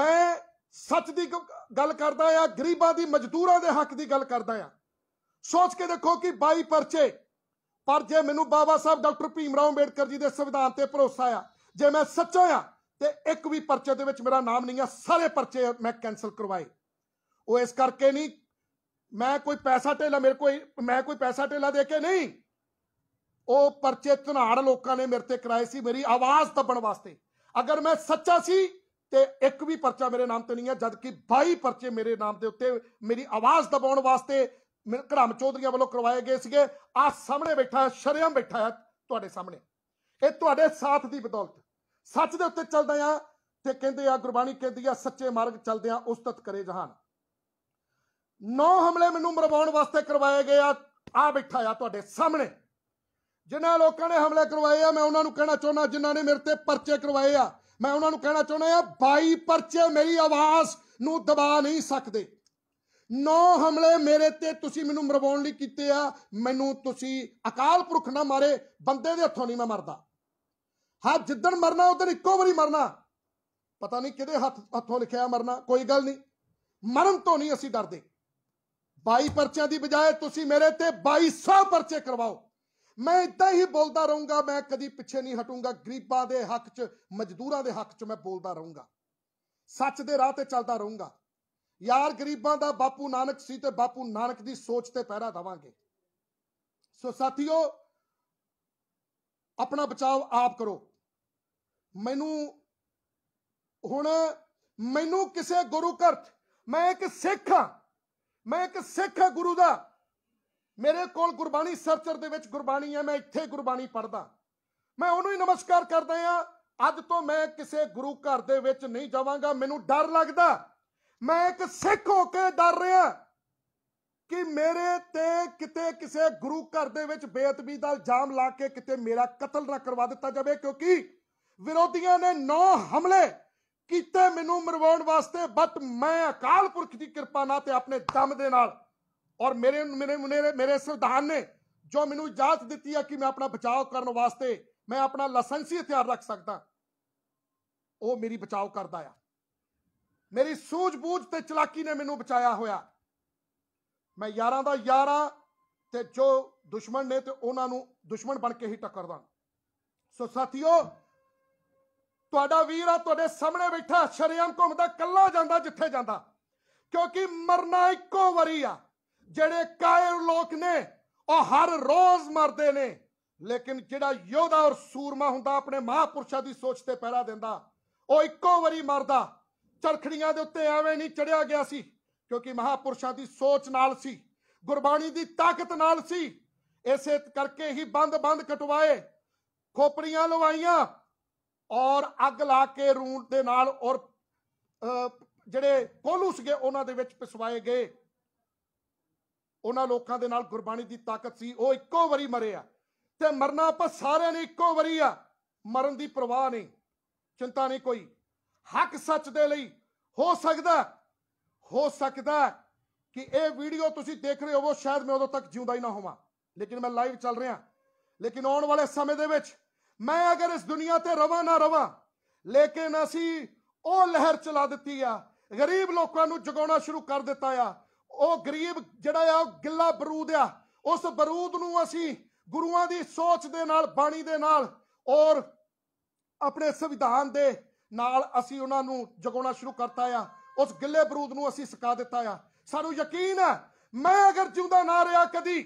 ਮੈਂ ਸੱਚ ਦੀ ਗੱਲ ਕਰਦਾ ਆ ਗਰੀਬਾਂ ਦੀ ਮਜ਼ਦੂਰਾਂ ਦੇ ਹੱਕ ਦੀ ਗੱਲ ਕਰਦਾ ਆ ਸੋਚ ਕੇ ਦੇਖੋ ਕਿ 22 ਪਰਚੇ ਪਰ ਜੇ ਮੈਨੂੰ ਬਾਬਾ ਸਾਹਿਬ ਡਾਕਟਰ ਭੀਮ ਰਾਓ ਅੰਬੇਡਕਰ ਜੀ ਦੇ ਸੰਵਿਧਾਨ ਤੇ ਭਰੋਸਾ ਆ ਜੇ ਮੈਂ ਸੱਚਾ ਆ ਤੇ ਇੱਕ ਵੀ ਪਰਚੇ ਦੇ ਵਿੱਚ ਮੇਰਾ ਨਾਮ ਨਹੀਂ ਆ ਸਾਰੇ ਪਰਚੇ ਮੈਂ ਕੈਨਸਲ ਕਰਵਾਏ ਉਹ ਇਸ ਕਰਕੇ ਨਹੀਂ ਮੈਂ ਕੋਈ ਪੈਸਾ ਢੇਲਾ ਮੇਰੇ ਕੋਈ ਮੈਂ ਕੋਈ ਪੈਸਾ ਢੇਲਾ ਦੇ ਕੇ ਨਹੀਂ ਉਹ ਪਰਚੇ ਧਨਾੜ ਲੋਕਾਂ ਨੇ ਮੇਰੇ ਤੇ ਕਰਾਏ ਸੀ ਮੇਰੀ ਆਵਾਜ਼ ਦੱਬਣ ਵਾਸਤੇ ਅਗਰ ਮੈਂ ਸੱਚਾ ਸੀ ਤੇ ਇੱਕ ਵੀ ਪਰਚਾ ਮੇਰੇ ਨਾਮ ਤੇ ਨਹੀਂ ਹੈ ਜਦ ਕਿ 22 ਪਰਚੇ ਮੇਰੇ ਨਾਮ ਦੇ ਉੱਤੇ ਮੇਰੀ ਆਵਾਜ਼ ਦਬਾਉਣ ਵਾਸਤੇ ਘਰਮ ਚੌਧਰੀਆਂ ਵੱਲੋਂ ਕਰਵਾਏ ਗਏ ਸੀਗੇ ਆ ਸਾਹਮਣੇ ਬੈਠਾ ਸ਼ਰਿਆਮ ਬੈਠਾ ਹੈ ਤੁਹਾਡੇ ਸਾਹਮਣੇ ਇਹ ਤੁਹਾਡੇ ਸਾਥ ਦੀ ਬਦੌਲਤ ਸੱਚ ਦੇ ਉੱਤੇ ਚੱਲਦਾ ਆ ਤੇ ਕਹਿੰਦੇ ਆ ਗੁਰਬਾਣੀ ਕਹਿੰਦੀ ਆ ਸੱਚੇ ਮਾਰਗ ਚੱਲਦੇ ਆ ਉਸਤਤ ਕਰੇ ਜਹਾਨ ਨੌ ਹਮਲੇ ਮੈਨੂੰ ਮਰਵਾਉਣ ਵਾਸਤੇ ਕਰਵਾਏ ਗਏ ਆ ਆ ਬੈਠਾ ਆ ਤੁਹਾਡੇ ਸਾਹਮਣੇ ਜਿਨ੍ਹਾਂ ਲੋਕਾਂ ਨੇ ਹਮਲੇ ਕਰਵਾਏ ਆ ਮੈਂ ਉਹਨਾਂ ਨੂੰ ਕਹਿਣਾ ਚਾਹੁੰਦਾ ਜਿਨ੍ਹਾਂ ਨੇ ਮੇਰੇ ਤੇ ਪਰਚੇ ਕਰਵਾਏ ਆ ਮੈਂ ਉਹਨਾਂ ਨੂੰ ਕਹਿਣਾ ਚਾਹੁੰਦਾ ਆ 22 ਪਰਚੇ ਮੇਰੀ ਆਵਾਜ਼ ਨੂੰ ਦਬਾ ਨਹੀਂ ਸਕਦੇ ਨੌ ਹਮਲੇ ਮੇਰੇ ਤੇ ਤੁਸੀਂ ਮੈਨੂੰ ਮਰਵਾਉਣ ਲਈ ਕੀਤੇ ਆ ਮੈਨੂੰ ਤੁਸੀਂ ਅਕਾਲ ਪੁਰਖ ਨਾ ਮਾਰੇ ਬੰਦੇ ਦੇ ਹੱਥੋਂ ਨਹੀਂ ਮੈਂ ਮਰਦਾ ਹਾਂ ਜਿੱਦਣ ਮਰਨਾ ਉਦੋਂ ਇੱਕੋ ਵਾਰੀ ਮਰਨਾ ਪਤਾ ਨਹੀਂ ਕਿਹਦੇ ਹੱਥ ਹੱਥੋਂ ਲਿਖਿਆ ਮਰਨਾ ਕੋਈ ਗੱਲ ਨਹੀਂ ਮਰਨ ਤੋਂ ਨਹੀਂ ਅਸੀਂ ਡਰਦੇ 22 ਪਰਚਿਆਂ ਦੀ ਬਜਾਏ ਤੁਸੀਂ ਮੇਰੇ ਤੇ 2200 ਪਰਚੇ ਕਰਵਾਓ ਮੈਂ ਇਦਾਂ ਹੀ ਬੋਲਦਾ ਰਹੂੰਗਾ ਮੈਂ ਕਦੀ ਪਿੱਛੇ ਨਹੀਂ ਹਟੂੰਗਾ ਗਰੀਬਾਂ ਦੇ ਹੱਕ 'ਚ ਮਜ਼ਦੂਰਾਂ ਦੇ ਹੱਕ 'ਚ ਮੈਂ ਬੋਲਦਾ ਰਹੂੰਗਾ ਸੱਚ ਦੇ ਰਾਹ ਤੇ ਚੱਲਦਾ ਰਹੂੰਗਾ ਯਾਰ ਗਰੀਬਾਂ ਦਾ ਬਾਪੂ ਨਾਨਕ ਸੀ ਤੇ ਬਾਪੂ ਨਾਨਕ ਦੀ ਸੋਚ ਤੇ ਪਹਿਰਾ ਦਵਾਂਗੇ ਸੋ ਸਾਥੀਓ ਆਪਣਾ ਬਚਾਓ ਆਪ ਕਰੋ ਮੈਨੂੰ ਹੁਣ ਮੈਨੂੰ ਕਿਸੇ ਗੁਰੂ ਘਰ ਮੈਂ ਇੱਕ ਸਿੱਖ ਹਾਂ ਮੈਂ ਇੱਕ ਸਿੱਖ ਹਾਂ ਗੁਰੂ ਦਾ ਮੇਰੇ ਕੋਲ ਗੁਰਬਾਣੀ ਸਰਚਰ ਦੇ ਵਿੱਚ ਗੁਰਬਾਣੀ ਹੈ ਮੈਂ ਇੱਥੇ ਗੁਰਬਾਣੀ ਪੜਦਾ ਮੈਂ ਉਹਨੂੰ ਹੀ ਨਮਸਕਾਰ ਕਰਦਾ ਆ ਅੱਜ ਤੋਂ ਮੈਂ ਕਿਸੇ ਗੁਰੂ ਘਰ ਦੇ ਵਿੱਚ ਨਹੀਂ ਜਾਵਾਂਗਾ ਮੈਨੂੰ ਡਰ ਲੱਗਦਾ ਮੈਂ ਇੱਕ ਸਿੱਖ ਹੋ ਕੇ ਡਰ ਰਿਹਾ ਕਿ ਮੇਰੇ ਤੇ ਕਿਤੇ ਕਿਸੇ ਗੁਰੂ ਘਰ ਦੇ ਵਿੱਚ ਬੇਅਦਬੀ ਦਾ ਇਲਜ਼ਾਮ ਲਾ ਕੇ ਕਿਤੇ ਮੇਰਾ ਕਤਲ ਨਾ ਕਰਵਾ ਦਿੱਤਾ ਜਾਵੇ ਕਿਉਂਕਿ ਵਿਰੋਧੀਆਂ ਨੇ 9 ਹਮਲੇ ਕੀਤੇ ਮੈਨੂੰ ਮਰਵਾਉਣ ਵਾਸਤੇ ਬਟ ਮੈਂ ਅਕਾਲ ਪੁਰਖ ਦੀ ਕਿਰਪਾ ਨਾਲ ਤੇ ਆਪਣੇ ਦਮ ਦੇ ਨਾਲ ਔਰ ਮੇਰੇ ਮੇਰੇ ਮੇਰੇ ਮੇਰੇ ਸਰਦਾਰ ਨੇ ਜੋ ਮੈਨੂੰ ਇਜਾਜ਼ਤ ਦਿੱਤੀ ਹੈ ਕਿ ਮੈਂ ਆਪਣਾ ਬਚਾਅ ਕਰਨ ਵਾਸਤੇ ਮੈਂ ਆਪਣਾ ਲਾਇਸੈਂਸੀ ਹਥਿਆਰ ਰੱਖ ਸਕਦਾ ਉਹ ਮੇਰੀ ਬਚਾਅ ਕਰਦਾ ਆ ਮੇਰੀ ਸੂਝ-ਬੂਝ ਤੇ ਚਲਾਕੀ ਨੇ ਮੈਨੂੰ ਬਚਾਇਆ ਹੋਇਆ ਮੈਂ ਯਾਰਾਂ ਦਾ ਯਾਰਾਂ ਤੇ ਜੋ ਦੁਸ਼ਮਣ ਨੇ ਤੇ ਉਹਨਾਂ ਨੂੰ ਦੁਸ਼ਮਣ ਬਣ ਕੇ ਹੀ ਟੱਕਰਦਾ ਸੋ ਸਾਥੀਓ ਤੁਹਾਡਾ ਵੀਰ ਆ ਤੁਹਾਡੇ ਸਾਹਮਣੇ ਬੈਠਾ ਸ਼ਰਿਆਮ ਘੁੰਮਦਾ ਕੱਲਾ ਜਾਂਦਾ ਜਿੱਥੇ ਜਾਂਦਾ ਕਿਉਂਕਿ ਮਰਨਾ ਇੱਕੋ ਵਾਰੀ ਆ ਜਿਹੜੇ ਕਾਇਰ ਲੋਕ ਨੇ ਉਹ ਹਰ ਰੋਜ਼ ਮਰਦੇ ਨੇ ਲੇਕਿਨ ਜਿਹੜਾ ਯੋਧਾ ਔਰ ਸੂਰਮਾ ਹੁੰਦਾ ਆਪਣੇ ਮਹਾਪੁਰਸ਼ਾਂ ਦੀ ਸੋਚ ਤੇ ਪਹਿਰਾ ਦਿੰਦਾ ਉਹ ਇੱਕੋ ਵਾਰੀ ਮਰਦਾ ਚਰਖੜੀਆਂ ਦੇ ਉੱਤੇ ਐਵੇਂ ਨਹੀਂ ਚੜਿਆ ਗਿਆ ਸੀ ਕਿਉਂਕਿ ਮਹਾਪੁਰਸ਼ਾਂ ਦੀ ਸੋਚ ਨਾਲ ਸੀ ਗੁਰਬਾਣੀ ਦੀ ਤਾਕਤ ਨਾਲ ਸੀ ਇਸੇ ਕਰਕੇ ਹੀ ਬੰਦ-ਬੰਦ ਕਟਵਾਏ ਖੋਪੜੀਆਂ ਲਵਾਈਆਂ ਔਰ ਅੱਗ ਲਾ ਕੇ ਰੂਣ ਦੇ ਨਾਲ ਔਰ ਜਿਹੜੇ ਕੋਲੂ ਸੀਗੇ ਉਹਨਾਂ ਦੇ ਵਿੱਚ ਪਿਸਵਾਏ ਗਏ ਉਹਨਾਂ ਲੋਕਾਂ ਦੇ ਨਾਲ ਗੁਰਬਾਣੀ ਦੀ ਤਾਕਤ ਸੀ ਉਹ ਇੱਕੋ ਵਾਰੀ ਮਰੇ ਆ ਤੇ ਮਰਨਾ ਆਪਾਂ ਸਾਰਿਆਂ ਨੇ ਇੱਕੋ ਵਾਰੀ ਆ ਮਰਨ ਦੀ ਪਰਵਾਹ ਨਹੀਂ ਚਿੰਤਾ ਨਹੀਂ ਕੋਈ ਹੱਕ ਸੱਚ ਦੇ ਲਈ ਹੋ ਸਕਦਾ ਹੋ ਸਕਦਾ ਕਿ ਇਹ ਵੀਡੀਓ ਤੁਸੀਂ ਦੇਖ ਰਹੇ ਹੋਵੋ ਸ਼ਾਇਦ ਮੈਂ ਉਦੋਂ ਤੱਕ ਜਿਉਂਦਾ ਹੀ ਨਾ ਹੋਵਾਂ ਲੇਕਿਨ ਮੈਂ ਲਾਈਵ ਚੱਲ ਰਿਹਾ ਲੇਕਿਨ ਆਉਣ ਵਾਲੇ ਸਮੇਂ ਦੇ ਵਿੱਚ ਮੈਂ ਅਗਰ ਇਸ ਦੁਨੀਆ ਤੇ ਰਵਾਂ ਨਾ ਰਵਾਂ ਲੇਕਿਨ ਅਸੀਂ ਉਹ ਲਹਿਰ ਚਲਾ ਦਿੱਤੀ ਆ ਗਰੀਬ ਲੋਕਾਂ ਨੂੰ ਜਗਾਉਣਾ ਸ਼ੁਰੂ ਕਰ ਦਿੱਤਾ ਆ ਉਹ ਗਰੀਬ ਜਿਹੜਾ ਆ ਉਹ ਗਿੱਲਾ ਬਰੂਦ ਆ ਉਸ ਬਰੂਦ ਨੂੰ ਅਸੀਂ ਗੁਰੂਆਂ ਦੀ ਸੋਚ ਦੇ ਨਾਲ ਬਾਣੀ ਦੇ ਨਾਲ ਔਰ ਆਪਣੇ ਸੰਵਿਧਾਨ ਦੇ ਨਾਲ ਅਸੀਂ ਉਹਨਾਂ ਨੂੰ ਜਗਾਉਣਾ ਸ਼ੁਰੂ ਕਰਤਾ ਆ ਉਸ ਗਿੱਲੇ ਬਰੂਦ ਨੂੰ ਅਸੀਂ ਸਕਾ ਦਿੱਤਾ ਆ ਸਾਨੂੰ ਯਕੀਨ ਹੈ ਮੈਂ ਅਗਰ ਜਿਉਂਦਾ ਨਾ ਰਿਹਾ ਕਦੀ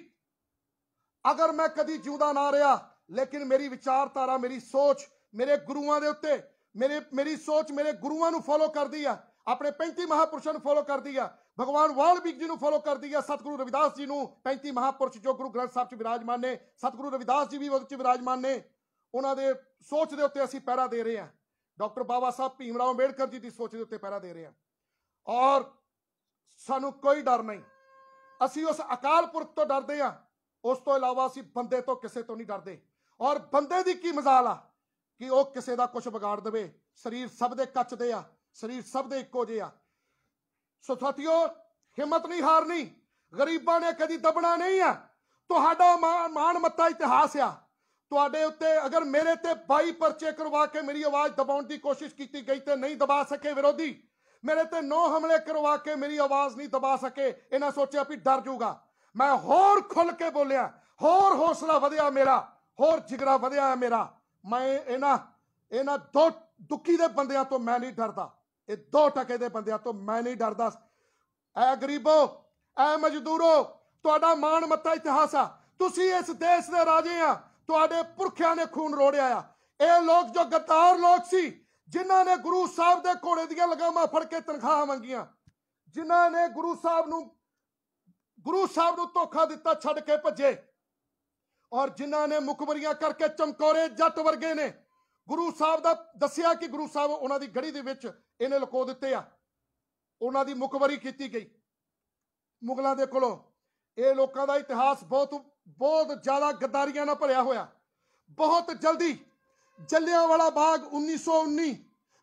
ਅਗਰ ਮੈਂ ਕਦੀ ਜਿਉਂਦਾ ਨਾ ਰਿਹਾ ਲੇਕਿਨ ਮੇਰੀ ਵਿਚਾਰਧਾਰਾ ਮੇਰੀ ਸੋਚ ਮੇਰੇ ਗੁਰੂਆਂ ਦੇ ਉੱਤੇ ਮੇਰੇ ਮੇਰੀ ਸੋਚ ਮੇਰੇ ਗੁਰੂਆਂ ਨੂੰ ਫੋਲੋ ਕਰਦੀ ਆ ਆਪਣੇ 35 ਮਹਾਪੁਰਸ਼ਾਂ ਨੂੰ ਫੋਲੋ ਕਰਦੀ ਆ ਭਗਵਾਨ ਵਾਲਮੀਕ ਜੀ ਨੂੰ ਫੋਲੋ ਕਰਦੀ ਹੈ ਸਤਿਗੁਰੂ ਰਵਿਦਾਸ ਜੀ ਨੂੰ 35 ਮਹਾਪੁਰਸ਼ ਜੋ ਗੁਰੂ ਗ੍ਰੰਥ ਸਾਹਿਬ 'ਚ ਵਿਰਾਜਮਾਨ ਨੇ ਸਤਿਗੁਰੂ ਰਵਿਦਾਸ ਜੀ ਵੀ ਉਹਦੇ 'ਚ ਵਿਰਾਜਮਾਨ ਨੇ ਉਹਨਾਂ ਦੇ ਸੋਚ ਦੇ ਉੱਤੇ ਅਸੀਂ ਪੈਰਾ ਦੇ ਰਹੇ ਹਾਂ ਡਾਕਟਰ ਬਾਬਾ ਸਾਹਿਬ ਭੀਮਰਾਵ ਅੰਬੇਡਕਰ ਜੀ ਦੀ ਸੋਚ ਦੇ ਉੱਤੇ ਪੈਰਾ ਦੇ ਰਹੇ ਹਾਂ ਔਰ ਸਾਨੂੰ ਕੋਈ ਡਰ ਨਹੀਂ ਅਸੀਂ ਉਸ ਅਕਾਲ ਪੁਰਖ ਤੋਂ ਡਰਦੇ ਹਾਂ ਉਸ ਤੋਂ ਇਲਾਵਾ ਅਸੀਂ ਬੰਦੇ ਤੋਂ ਕਿਸੇ ਤੋਂ ਨਹੀਂ ਡਰਦੇ ਔਰ ਬੰਦੇ ਦੀ ਕੀ ਮਜ਼ਾਲ ਆ ਕਿ ਉਹ ਕਿਸੇ ਦਾ ਕੁਝ ਵਿਗਾੜ ਦੇਵੇ ਸਰੀਰ ਸਭ ਦੇ ਕੱਚ ਦੇ ਆ ਸਰੀਰ ਸਭ ਦੇ ਇੱਕੋ ਜਿਹੇ ਆ ਸੋ ਸਾਥੀਓ ਹਿੰਮਤ ਨਹੀਂ ਹਾਰਨੀ ਗਰੀਬਾਂ ਨੇ ਕਦੀ ਦਬਣਾ ਨਹੀਂ ਆ ਤੁਹਾਡਾ ਮਾਣ ਮੱਤਾ ਇਤਿਹਾਸ ਆ ਤੁਹਾਡੇ ਉੱਤੇ ਅਗਰ ਮੇਰੇ ਤੇ 22 ਪਰਚੇ ਕਰਵਾ ਕੇ ਮੇਰੀ ਆਵਾਜ਼ ਦਬਾਉਣ ਦੀ ਕੋਸ਼ਿਸ਼ ਕੀਤੀ ਗਈ ਤੇ ਨਹੀਂ ਦਬਾ ਸਕੇ ਵਿਰੋਧੀ ਮੇਰੇ ਤੇ 9 ਹਮਲੇ ਕਰਵਾ ਕੇ ਮੇਰੀ ਆਵਾਜ਼ ਨਹੀਂ ਦਬਾ ਸਕੇ ਇਹਨਾਂ ਸੋਚਿਆ ਵੀ ਡਰ ਜਾਊਗਾ ਮੈਂ ਹੋਰ ਖੁੱਲ ਕੇ ਬੋਲਿਆ ਹੋਰ ਹੌਸਲਾ ਵਧਿਆ ਮੇਰਾ ਹੋਰ ਜਿਗਰਾ ਵਧਿਆ ਮੇਰਾ ਮੈਂ ਇਹਨਾਂ ਇਹਨਾਂ ਦੁੱਖੀ ਦੇ ਬੰਦਿਆਂ ਤੋਂ ਮੈਂ ਨਹੀਂ ਡਰਦਾ ਇਹ ਦੋ ਟਕੇ ਦੇ ਬੰਦਿਆਂ ਤੋਂ ਮੈਂ ਨਹੀਂ ਡਰਦਾ ਐ ਗਰੀਬੋ ਐ ਮਜ਼ਦੂਰੋ ਤੁਹਾਡਾ ਮਾਣ ਮੱਤਾ ਇਤਿਹਾਸ ਆ ਤੁਸੀਂ ਇਸ ਦੇਸ਼ ਦੇ ਰਾਜੇ ਆ ਤੁਹਾਡੇ ਪੁਰਖਿਆਂ ਨੇ ਖੂਨ ਰੋੜਿਆ ਆ ਇਹ ਲੋਕ ਜੋ ਗਦਾਰ ਲੋਕ ਸੀ ਜਿਨ੍ਹਾਂ ਨੇ ਗੁਰੂ ਸਾਹਿਬ ਦੇ ਘੋੜੇ ਦੀਆਂ ਲਗਾਮਾਂ ਫੜ ਕੇ ਤਨਖਾਹਾਂ ਮੰਗੀਆਂ ਜਿਨ੍ਹਾਂ ਨੇ ਗੁਰੂ ਸਾਹਿਬ ਨੂੰ ਗੁਰੂ ਸਾਹਿਬ ਨੂੰ ਧੋਖਾ ਦਿੱਤਾ ਛੱਡ ਕੇ ਭੱਜੇ ਔਰ ਜਿਨ੍ਹਾਂ ਨੇ ਮੁਖਬਰੀਆਂ ਕਰਕੇ ਚਮਕੌਰੇ ਜੱਟ ਵਰਗੇ ਨੇ ਗੁਰੂ ਸਾਹਿਬ ਦਾ ਦੱਸਿਆ ਕਿ ਗੁਰੂ ਸਾਹਿਬ ਉਹਨਾਂ ਦੀ ਗੜੀ ਦੇ ਵਿੱਚ ਇਹਨੇ ਲਕੋ ਦਿੱਤੇ ਆ ਉਹਨਾਂ ਦੀ ਮੁਖਬਰੀ ਕੀਤੀ ਗਈ ਮੁਗਲਾਂ ਦੇ ਕੋਲੋਂ ਇਹ ਲੋਕਾਂ ਦਾ ਇਤਿਹਾਸ ਬਹੁਤ ਬਹੁਤ ਜ਼ਿਆਦਾ ਗਦਾਰੀਆਂ ਨਾਲ ਭਰਿਆ ਹੋਇਆ ਬਹੁਤ ਜਲਦੀ ਵਾਲਾ ਬਾਗ 1919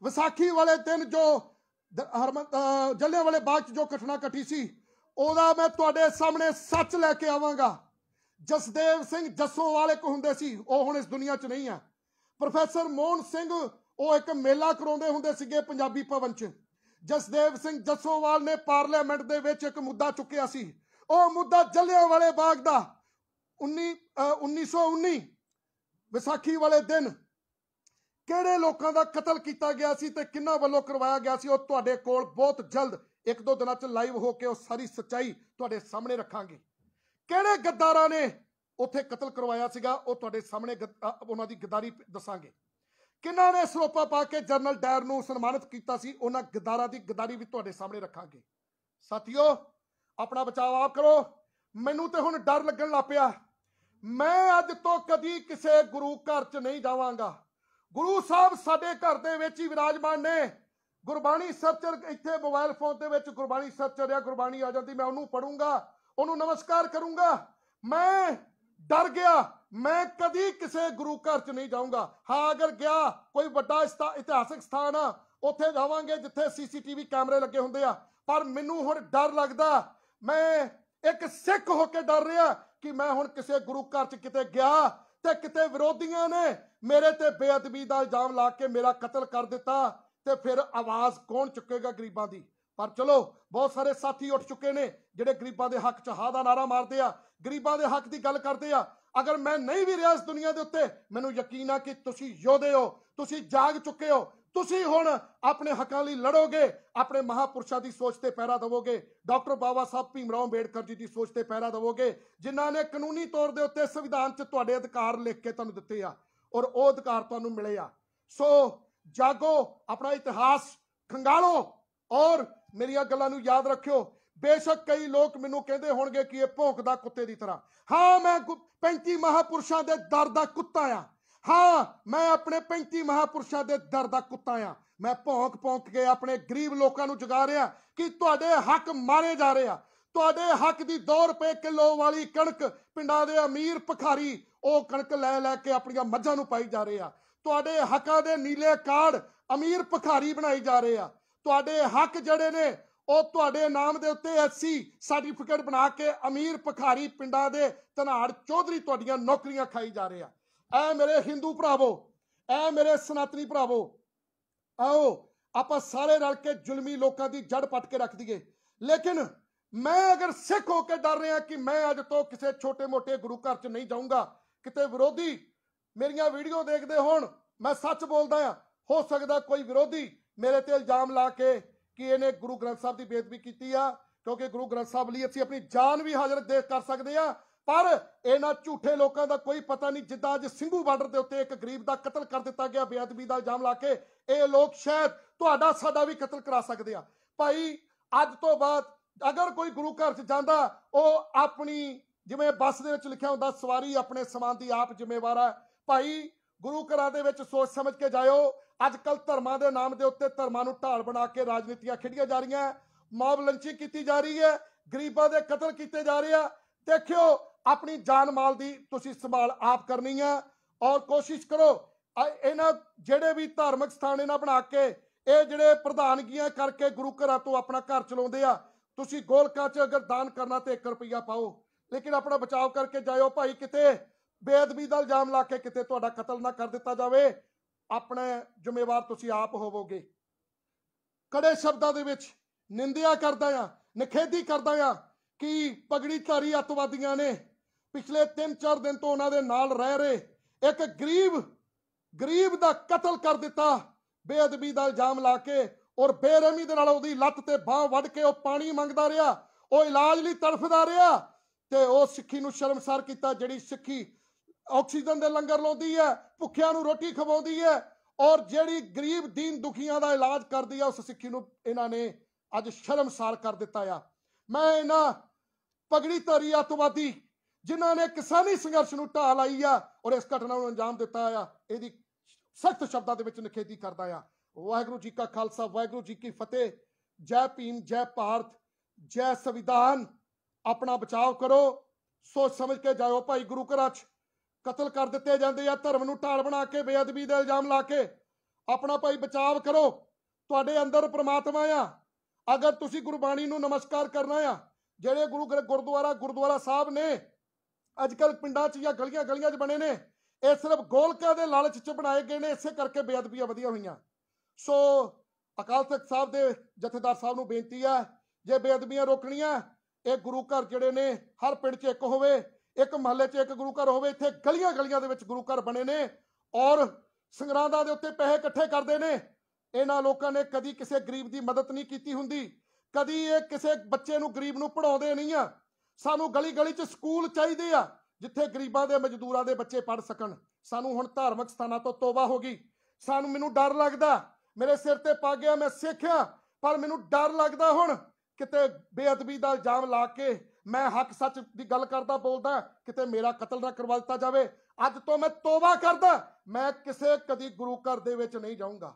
ਵਿਸਾਖੀ ਵਾਲੇ ਦਿਨ ਜੋ ਹਰਮਨ ਵਾਲੇ ਬਾਗ 'ਚ ਜੋ ਘਟਨਾ ਘਟੀ ਸੀ ਉਹਦਾ ਮੈਂ ਤੁਹਾਡੇ ਸਾਹਮਣੇ ਸੱਚ ਲੈ ਕੇ ਆਵਾਂਗਾ ਜਸਦੇਵ ਸਿੰਘ ਜੱਸੋਵਾਲ ਇੱਕ ਹੁੰਦੇ ਸੀ ਉਹ ਹੁਣ ਇਸ ਦੁਨੀਆ 'ਚ ਨਹੀਂ ਆ ਪ੍ਰੋਫੈਸਰ ਮੋਹਨ ਸਿੰਘ ਉਹ ਇੱਕ ਮੇਲਾ ਕਰਾਉਂਦੇ ਹੁੰਦੇ ਸੀਗੇ ਪੰਜਾਬੀ ਭਵਨ 'ਚ ਜਸਦੇਵ ਸਿੰਘ ਜੱਸੋਵਾਲ ਨੇ ਪਾਰਲੀਮੈਂਟ ਦੇ ਵਿੱਚ ਇੱਕ ਮੁੱਦਾ ਚੁੱਕਿਆ ਸੀ ਉਹ ਮੁੱਦਾ ਵਾਲੇ ਬਾਗ ਦਾ 19 1919 ਵਿਸਾਖੀ ਵਾਲੇ ਦਿਨ ਕਿਹੜੇ ਲੋਕਾਂ ਦਾ ਕਤਲ ਕੀਤਾ ਗਿਆ ਸੀ ਤੇ ਕਿੰਨਾ ਵੱਲੋਂ ਕਰਵਾਇਆ ਗਿਆ ਸੀ ਉਹ ਤੁਹਾਡੇ ਕੋਲ ਬਹੁਤ ਜਲਦ ਇੱਕ ਦੋ ਦਿਨਾਂ 'ਚ ਲਾਈਵ ਹੋ ਕੇ ਉਹ ਸਾਰੀ ਸੱਚਾਈ ਤੁਹਾਡੇ ਸਾਹਮਣੇ ਰੱਖਾਂਗੇ ਕਿਹੜੇ ਗੱਦਾਰਾਂ ਨੇ ਉੱਥੇ ਕਤਲ ਕਰਵਾਇਆ ਸੀਗਾ ਉਹ ਤੁਹਾਡੇ ਸਾਹਮਣੇ ਉਹਨਾਂ ਦੀ ਗਦਾਰੀ ਦੱਸਾਂਗੇ ਕਿਨਾਂ ਨੇ ਸਰੋਪਾ ਪਾ ਕੇ ਜਨਰਲ ਡਾਇਰ ਨੂੰ ਸਨਮਾਨਿਤ ਕੀਤਾ ਸੀ ਉਹਨਾਂ ਗਦਾਰਾਂ ਦੀ ਗਦਾਰੀ ਵੀ ਤੁਹਾਡੇ ਸਾਹਮਣੇ ਰੱਖਾਂਗੇ ਸਾਥੀਓ ਆਪਣਾ ਬਚਾਅ ਆਪ ਕਰੋ ਮੈਨੂੰ ਤੇ ਹੁਣ ਡਰ ਲੱਗਣ ਲੱਪਿਆ ਮੈਂ ਅੱਜ ਤੋਂ ਕਦੀ ਕਿਸੇ ਗੁਰੂ ਘਰ 'ਚ ਨਹੀਂ ਜਾਵਾਂਗਾ ਗੁਰੂ ਸਾਹਿਬ ਸਾਡੇ ਘਰ ਦੇ ਵਿੱਚ ਹੀ ਵਿਰਾਜਮਾਨ ਨੇ ਗੁਰਬਾਣੀ ਸਰਚਰ ਇੱਥੇ ਮੋਬਾਈਲ ਫੋਨ ਦੇ ਵਿੱਚ ਗੁਰਬਾਣੀ ਸਰਚਰ ਆ ਗੁਰਬਾਣੀ ਆ ਜਾਂਦੀ ਮੈਂ ਉਹਨੂੰ ਪੜੂੰਗਾ ਉਹਨੂੰ ਨਮਸਕਾਰ ਕਰੂੰਗਾ ਮੈਂ ਡਰ ਗਿਆ ਮੈਂ ਕਦੀ ਕਿਸੇ ਗੁਰੂ ਘਰ ਚ ਨਹੀਂ ਜਾਊਂਗਾ ਹਾਂ ਅਗਰ ਗਿਆ ਕੋਈ ਵੱਡਾ ਇਤਿਹਾਸਿਕ ਸਥਾਨ ਆ ਉੱਥੇ ਜਾਵਾਂਗੇ ਜਿੱਥੇ ਸੀਸੀਟੀਵੀ ਕੈਮਰੇ ਲੱਗੇ ਹੁੰਦੇ ਆ ਪਰ ਮੈਨੂੰ ਹੁਣ ਡਰ ਲੱਗਦਾ ਮੈਂ ਇੱਕ ਸਿੱਖ ਹੋ ਕੇ ਡਰ ਰਿਹਾ ਕਿ ਮੈਂ ਹੁਣ ਕਿਸੇ ਗੁਰੂ ਘਰ ਚ ਕਿਤੇ ਗਿਆ ਤੇ ਕਿਤੇ ਵਿਰੋਧੀਆਂ ਨੇ ਮੇਰੇ ਤੇ ਬੇਅਦਬੀ ਦਾ ਇਲਜ਼ਾਮ ਲਾ ਕੇ ਮੇਰਾ ਕਤਲ ਕਰ ਦਿੱਤਾ ਤੇ ਫਿਰ ਆਵਾਜ਼ ਕੌਣ ਚੁੱਕੇਗਾ ਗਰੀਬਾਂ ਦੀ ਪਰ ਚਲੋ ਬਹੁਤ ਸਾਰੇ ਸਾਥੀ ਉੱਠ ਚੁੱਕੇ ਨੇ ਜਿਹੜੇ ਗਰੀਬਾਂ ਦੇ ਹੱਕ 'ਚ ਹਾ ਦਾ ਨਾਰਾ ਮਾਰਦੇ ਆ ਗਰੀਬਾਂ ਦੇ ਹੱਕ ਦੀ ਗੱਲ ਕਰਦੇ ਆ ਅਗਰ ਮੈਂ ਨਹੀਂ ਵੀ ਰਿਹਾ ਇਸ ਦੁਨੀਆ ਦੇ ਉੱਤੇ ਮੈਨੂੰ ਯਕੀਨ ਆ ਕਿ ਤੁਸੀਂ ਯੋਧੇ ਹੋ ਤੁਸੀਂ ਜਾਗ ਚੁੱਕੇ ਹੋ ਤੁਸੀਂ ਹੁਣ ਆਪਣੇ ਹੱਕਾਂ ਲਈ ਲੜੋਗੇ ਆਪਣੇ ਮਹਾਪੁਰਸ਼ਾਂ ਦੀ ਸੋਚ ਤੇ ਪਹਿਰਾ ਦਵੋਗੇ ਡਾਕਟਰ ਬਾਬਾ ਸਾਹਿਬ ਭੀਮਰਾਓ ਅੰਬੇਡਕਰ ਜੀ ਦੀ ਸੋਚ ਤੇ ਪਹਿਰਾ ਦਵੋਗੇ ਜਿਨ੍ਹਾਂ ਨੇ ਕਾਨੂੰਨੀ ਤੌਰ ਦੇ ਉੱਤੇ ਸੰਵਿਧਾਨ 'ਚ ਤੁਹਾਡੇ ਅਧਿਕਾਰ ਲਿਖ ਕੇ ਤੁਹਾਨੂੰ ਦਿੱਤੇ ਆ ਔਰ ਉਹ ਅਧਿਕਾਰ ਤੁਹਾਨੂੰ ਮਿਲੇ ਆ ਸੋ ਜਾਗੋ ਆਪਣਾ ਇਤਿਹਾਸ ਖੰਗਾਲੋ ਔਰ ਮੇਰੀਆਂ ਗੱਲਾਂ ਨੂੰ ਯਾਦ ਰੱਖਿਓ ਬੇਸ਼ੱਕ ਕਈ ਲੋਕ ਮੈਨੂੰ ਕਹਿੰਦੇ ਹੋਣਗੇ ਕਿ ਇਹ ਭੌਂਕਦਾ ਕੁੱਤੇ ਦੀ ਤਰ੍ਹਾਂ ਹਾਂ ਮੈਂ 35 ਮਹਾਪੁਰਸ਼ਾਂ ਦੇ ਦਰ ਦਾ ਕੁੱਤਾ ਆ ਹਾਂ ਮੈਂ ਆਪਣੇ 35 ਮਹਾਪੁਰਸ਼ਾਂ ਦੇ ਦਰ ਦਾ ਕੁੱਤਾ ਆ ਮੈਂ ਭੌਂਕ ਭੌਂਕ ਕੇ ਆਪਣੇ ਗਰੀਬ ਲੋਕਾਂ ਨੂੰ ਜਗਾ ਰਿਹਾ ਕਿ ਤੁਹਾਡੇ ਹੱਕ ਮਾਰੇ ਜਾ ਰਹੇ ਆ ਤੁਹਾਡੇ ਹੱਕ ਦੀ 2 ਰੁਪਏ ਕਿਲੋ ਵਾਲੀ ਕਣਕ ਪਿੰਡਾਂ ਦੇ ਅਮੀਰ ਭਖਾਰੀ ਉਹ ਕਣਕ ਲੈ ਲੈ ਕੇ ਆਪਣੀਆਂ ਮੱਝਾਂ ਨੂੰ ਪਾਈ ਜਾ ਰਹੇ ਆ ਤੁਹਾਡੇ ਹੱਕਾਂ ਦੇ ਨੀਲੇ ਕਾਰਡ ਅਮੀਰ ਭਖਾਰੀ ਬਣਾਈ ਜਾ ਰਹੇ ਆ ਤੁਹਾਡੇ ਹੱਕ ਜਿਹੜੇ ਨੇ ਉਹ ਤੁਹਾਡੇ ਨਾਮ ਦੇ ਉੱਤੇ ਐਸਸੀ ਸਰਟੀਫਿਕੇਟ ਬਣਾ ਕੇ ਅਮੀਰ ਭਖਾਰੀ ਪਿੰਡਾਂ ਦੇ ਧਨਾੜ ਚੌਧਰੀ ਤੁਹਾਡੀਆਂ ਨੌਕਰੀਆਂ ਖਾਈ ਜਾ ਰਹੇ ਆ ਐ ਮੇਰੇ ਹਿੰਦੂ ਭਰਾਵੋ ਐ ਮੇਰੇ ਸਨਾਤਨੀ ਭਰਾਵੋ ਆਓ ਆਪਾਂ ਸਾਰੇ ਰਲ ਕੇ ਜ਼ੁਲਮੀ ਲੋਕਾਂ ਦੀ ਜੜ ਪੱਟ ਕੇ ਰੱਖ ਦਈਏ ਲੇਕਿਨ ਮੈਂ ਅਗਰ ਸਿੱਖ ਹੋ ਕੇ ਡਰ ਰਿਹਾ ਕਿ ਮੈਂ ਅੱਜ ਤੋਂ ਕਿਸੇ ਛੋਟੇ-ਮੋਟੇ ਗੁਰੂ ਘਰ 'ਚ ਨਹੀਂ ਜਾਊਂਗਾ ਕਿਤੇ ਵਿਰੋਧੀ ਮੇਰੀਆਂ ਵੀਡੀਓ ਦੇਖਦੇ ਹੋਣ ਮੈਂ ਸੱਚ ਬੋਲਦਾ ਆ ਹੋ ਸਕਦਾ ਕੋਈ ਵਿਰੋਧੀ ਮੇਰੇ ਤੇ ਇਲਜ਼ਾਮ ਲਾ ਕੇ ਕਿ ਇਹਨੇ ਗੁਰੂ ਗ੍ਰੰਥ ਸਾਹਿਬ ਦੀ ਬੇਅਦਬੀ ਕੀਤੀ ਆ ਕਿਉਂਕਿ ਗੁਰੂ ਗ੍ਰੰਥ ਸਾਹਿਬ ਲਈ ਅਸੀਂ ਆਪਣੀ ਜਾਨ ਵੀ ਹਾਜ਼ਰ ਦੇ ਕਰ ਸਕਦੇ ਆ ਪਰ ਇਹਨਾਂ ਝੂਠੇ ਲੋਕਾਂ ਦਾ ਕੋਈ ਪਤਾ ਨਹੀਂ ਜਿੱਦਾਂ ਅੱਜ ਸਿੰਘੂ ਬਾਰਡਰ ਦੇ ਉੱਤੇ ਇੱਕ ਗਰੀਬ ਦਾ ਕਤਲ ਕਰ ਦਿੱਤਾ ਗਿਆ ਬੇਅਦਬੀ ਦਾ ਇਲਜ਼ਾਮ ਲਾ ਕੇ ਇਹ ਲੋਕ ਸ਼ਾਇਦ ਤੁਹਾਡਾ ਸਾਡਾ ਵੀ ਕਤਲ ਕਰਾ ਸਕਦੇ ਆ ਭਾਈ ਅੱਜ ਤੋਂ ਬਾਅਦ ਅਗਰ ਕੋਈ ਗੁਰੂ ਘਰ 'ਚ ਜਾਂਦਾ ਉਹ ਆਪਣੀ ਜਿਵੇਂ ਬੱਸ ਦੇ ਵਿੱਚ ਲਿਖਿਆ ਹੁੰਦਾ ਸਵਾਰੀ ਆਪਣੇ ਸਮਾਨ ਦੀ ਆਪ ਜ਼ਿੰਮੇਵਾਰ ਆ ਭਾਈ ਗੁਰੂ ਘਰਾਂ ਦੇ ਵਿੱਚ ਸੋਚ ਸਮਝ ਕੇ ਜਾਇਓ ਅੱਜ ਕੱਲ ਧਰਮਾਂ ਦੇ ਨਾਮ ਦੇ ਉੱਤੇ ਧਰਮਾਂ ਨੂੰ ਢਾਲ ਬਣਾ ਕੇ ਰਾਜਨੀਤੀਆਂ ਖੇਡੀਆਂ ਜਾ ਰਹੀਆਂ ਮੌਬ ਲੰਚਿੰਗ ਕੀਤੀ ਜਾ ਰਹੀ ਹੈ ਗਰੀਬਾਂ ਦੇ ਕਤਲ ਕੀਤੇ ਜਾ ਰਹੇ ਆ ਦੇਖਿਓ ਆਪਣੀ ਜਾਨ ਮਾਲ ਦੀ ਤੁਸੀਂ ਸੰਭਾਲ ਆਪ ਕਰਨੀ ਆ ਔਰ ਕੋਸ਼ਿਸ਼ ਕਰੋ ਇਹਨਾਂ ਜਿਹੜੇ ਵੀ ਧਾਰਮਿਕ ਸਥਾਨ ਇਹਨਾਂ ਬਣਾ ਕੇ ਇਹ ਜਿਹੜੇ ਪ੍ਰਧਾਨਗੀਆਂ ਕਰਕੇ ਗੁਰੂ ਘਰਾਂ ਤੋਂ ਆਪਣਾ ਘਰ ਚਲਾਉਂਦੇ ਆ ਤੁਸੀਂ ਗੋਲਕਾ ਚ ਅਗਰ ਦਾਨ ਕਰਨਾ ਤੇ 1 ਰੁਪਿਆ ਪਾਓ ਲੇਕਿਨ ਆਪਣਾ ਬਚਾਓ ਕਰਕੇ ਜਾਇਓ ਭਾਈ ਕਿਤੇ ਬੇਅਦਬੀ ਦਾ ਇਲਜ਼ਾਮ ਲਾ ਕੇ ਕਿਤੇ ਤੁਹਾਡਾ ਕਤਲ ਨਾ ਕਰ ਦਿੱਤਾ ਜਾਵੇ ਆਪਣੇ ਜ਼ਿੰਮੇਵਾਰ ਤੁਸੀਂ ਆਪ ਹੋਵੋਗੇ ਕੜੇ ਸ਼ਬਦਾਂ ਦੇ ਵਿੱਚ ਨਿੰਦਿਆ ਕਰਦਾ ਆ ਨਖੇਦੀ ਕਰਦਾ ਆ ਕਿ ਪਗੜੀ ਧਾਰੀ ਅਤਵਾਦੀਆਂ ਨੇ ਪਿਛਲੇ 3-4 ਦਿਨ ਤੋਂ ਉਹਨਾਂ ਦੇ ਨਾਲ ਰਹਿ ਰਹੇ ਇੱਕ ਗਰੀਬ ਗਰੀਬ ਦਾ ਕਤਲ ਕਰ ਦਿੱਤਾ ਬੇਅਦਬੀ ਦਾ ਇਲਜ਼ਾਮ ਲਾ ਕੇ ਔਰ ਬੇਰਹਿਮੀ ਦੇ ਨਾਲ ਉਹਦੀ ਲੱਤ ਤੇ ਬਾਹ ਵੱਢ ਕੇ ਉਹ ਪਾਣੀ ਮੰਗਦਾ ਰਿਹਾ ਉਹ ਇਲਾਜ ਲਈ ਤੜਫਦਾ ਰਿਹਾ ਤੇ ਉਹ ਸਿੱਖੀ ਨੂੰ ਸ਼ਰਮਸਾਰ ਕੀਤਾ ਜਿਹੜੀ ਸਿੱਖੀ ਆਕਸੀਜਨ ਦੇ ਲੰਗਰ ਲਾਉਂਦੀ ਹੈ ਭੁੱਖਿਆਂ ਨੂੰ ਰੋਟੀ ਖਵਾਉਂਦੀ ਹੈ ਔਰ ਜਿਹੜੀ ਗਰੀਬ ਦੀਨ ਦੁਖੀਆਂ ਦਾ ਇਲਾਜ ਕਰਦੀ ਆ ਉਸ ਸਿੱਖੀ ਨੂੰ ਇਹਨਾਂ ਨੇ ਅੱਜ ਸ਼ਰਮਸਾਰ ਕਰ ਦਿੱਤਾ ਆ ਮੈਂ ਇਹਨਾਂ ਪਗੜੀ ਧਾਰੀ ਆਤਵਾਦੀ ਜਿਨ੍ਹਾਂ ਨੇ ਕਿਸਾਨੀ ਸੰਘਰਸ਼ ਨੂੰ ਢਾਹ ਲਾਈ ਆ ਔਰ ਇਸ ਘਟਨਾ ਨੂੰ ਅੰਜਾਮ ਦਿੱਤਾ ਆ ਇਹਦੀ ਸਖਤ ਸ਼ਬਦਾਂ ਦੇ ਵਿੱਚ ਨਿਖੇਧੀ ਕਰਦਾ ਆ ਵਾਹਿਗੁਰੂ ਜੀ ਕਾ ਖਾਲਸਾ ਵਾਹਿਗੁਰੂ ਜੀ ਕੀ ਫਤਿਹ ਜੈ ਭੀਮ ਜੈ ਭਾਰਤ ਜੈ ਸੰਵਿਧਾਨ ਆਪਣਾ ਬਚਾਓ ਕਰੋ ਸੋਚ ਸਮਝ ਕੇ ਜਾਓ ਭਾਈ ਗੁਰੂ ਘਰਾਂ 'ਚ ਕਤਲ ਕਰ ਦਿੱਤੇ ਜਾਂਦੇ ਆ ਧਰਮ ਨੂੰ ਢਾਲ ਬਣਾ ਕੇ ਬੇਅਦਬੀ ਦਾ ਇਲਜ਼ਾਮ ਲਾ ਕੇ ਆਪਣਾ ਭਾਈ ਬਚਾਵ ਕਰੋ ਤੁਹਾਡੇ ਅੰਦਰ ਪ੍ਰਮਾਤਮਾ ਆ ਅਗਰ ਤੁਸੀਂ ਗੁਰਬਾਣੀ ਨੂੰ ਨਮਸਕਾਰ ਕਰਨਾ ਆ ਜਿਹੜੇ ਗੁਰੂ ਗੁਰਦੁਆਰਾ ਗੁਰਦੁਆਰਾ ਸਾਹਿਬ ਨੇ ਅੱਜ ਕੱਲ ਪਿੰਡਾਂ 'ਚ ਜਾਂ ਗਲੀਆਂ ਗਲੀਆਂ 'ਚ ਬਣੇ ਨੇ ਇਹ ਸਿਰਫ ਗੋਲਕਾਂ ਦੇ ਲਾਲਚ 'ਚ ਬਣਾਏ ਗਏ ਨੇ ਇਸੇ ਕਰਕੇ ਬੇਅਦਬੀਆਂ ਵਧੀਆਂ ਹੋਈਆਂ ਸੋ ਅਕਾਲ ਤਖਤ ਸਾਹਿਬ ਦੇ ਜਥੇਦਾਰ ਸਾਹਿਬ ਨੂੰ ਬੇਨਤੀ ਆ ਜੇ ਬੇਅਦਬੀਆਂ ਰੋਕਣੀਆਂ ਇਹ ਗੁਰੂ ਘਰ ਜਿਹੜੇ ਨੇ ਹਰ ਪਿੰਡ 'ਚ ਇੱਕ ਹੋਵੇ ਇੱਕ ਮਹੱਲੇ 'ਚ ਇੱਕ ਗੁਰੂ ਘਰ ਹੋਵੇ ਇੱਥੇ ਗਲੀਆਂ ਗਲੀਆਂ ਦੇ ਵਿੱਚ ਗੁਰੂ ਘਰ ਬਣੇ ਨੇ ਔਰ ਸੰਗਰਾਂਦਾ ਦੇ ਉੱਤੇ ਪੈਸੇ ਇਕੱਠੇ ਕਰਦੇ ਨੇ ਇਹਨਾਂ ਲੋਕਾਂ ਨੇ ਕਦੀ ਕਿਸੇ ਗਰੀਬ ਦੀ ਮਦਦ ਨਹੀਂ ਕੀਤੀ ਹੁੰਦੀ ਕਦੀ ਇਹ ਕਿਸੇ ਬੱਚੇ ਨੂੰ ਗਰੀਬ ਨੂੰ ਪੜਾਉਂਦੇ ਨਹੀਂ ਆ ਸਾਨੂੰ ਗਲੀ ਗਲੀ 'ਚ ਸਕੂਲ ਚਾਹੀਦੇ ਆ ਜਿੱਥੇ ਗਰੀਬਾਂ ਦੇ ਮਜ਼ਦੂਰਾਂ ਦੇ ਬੱਚੇ ਪੜ ਸਕਣ ਸਾਨੂੰ ਹੁਣ ਧਾਰਮਿਕ ਸਥਾਨਾਂ ਤੋਂ ਤੋਬਾ ਹੋ ਗਈ ਸਾਨੂੰ ਮੈਨੂੰ ਡਰ ਲੱਗਦਾ ਮੇਰੇ ਸਿਰ ਤੇ ਪਾ ਗਿਆ ਮੈਂ ਸਿੱਖਿਆ ਪਰ ਮੈਨੂੰ ਡਰ ਲੱਗਦਾ ਹੁਣ ਕਿਤੇ ਬੇਅਦਬੀ ਦਾ ਇਲਜ਼ਾਮ ਲਾ ਕੇ ਮੈਂ ਹੱਕ ਸੱਚ ਦੀ ਗੱਲ ਕਰਦਾ ਬੋਲਦਾ ਕਿਤੇ ਮੇਰਾ ਕਤਲ ਨਾ ਕਰਵਾ ਦਿੱਤਾ ਜਾਵੇ ਅੱਜ ਤੋਂ ਮੈਂ ਤੋਬਾ ਕਰਦਾ ਮੈਂ ਕਿਸੇ ਕਦੀ ਗੁਰੂ ਘਰ ਦੇ ਵਿੱਚ ਨਹੀਂ ਜਾਊਂਗਾ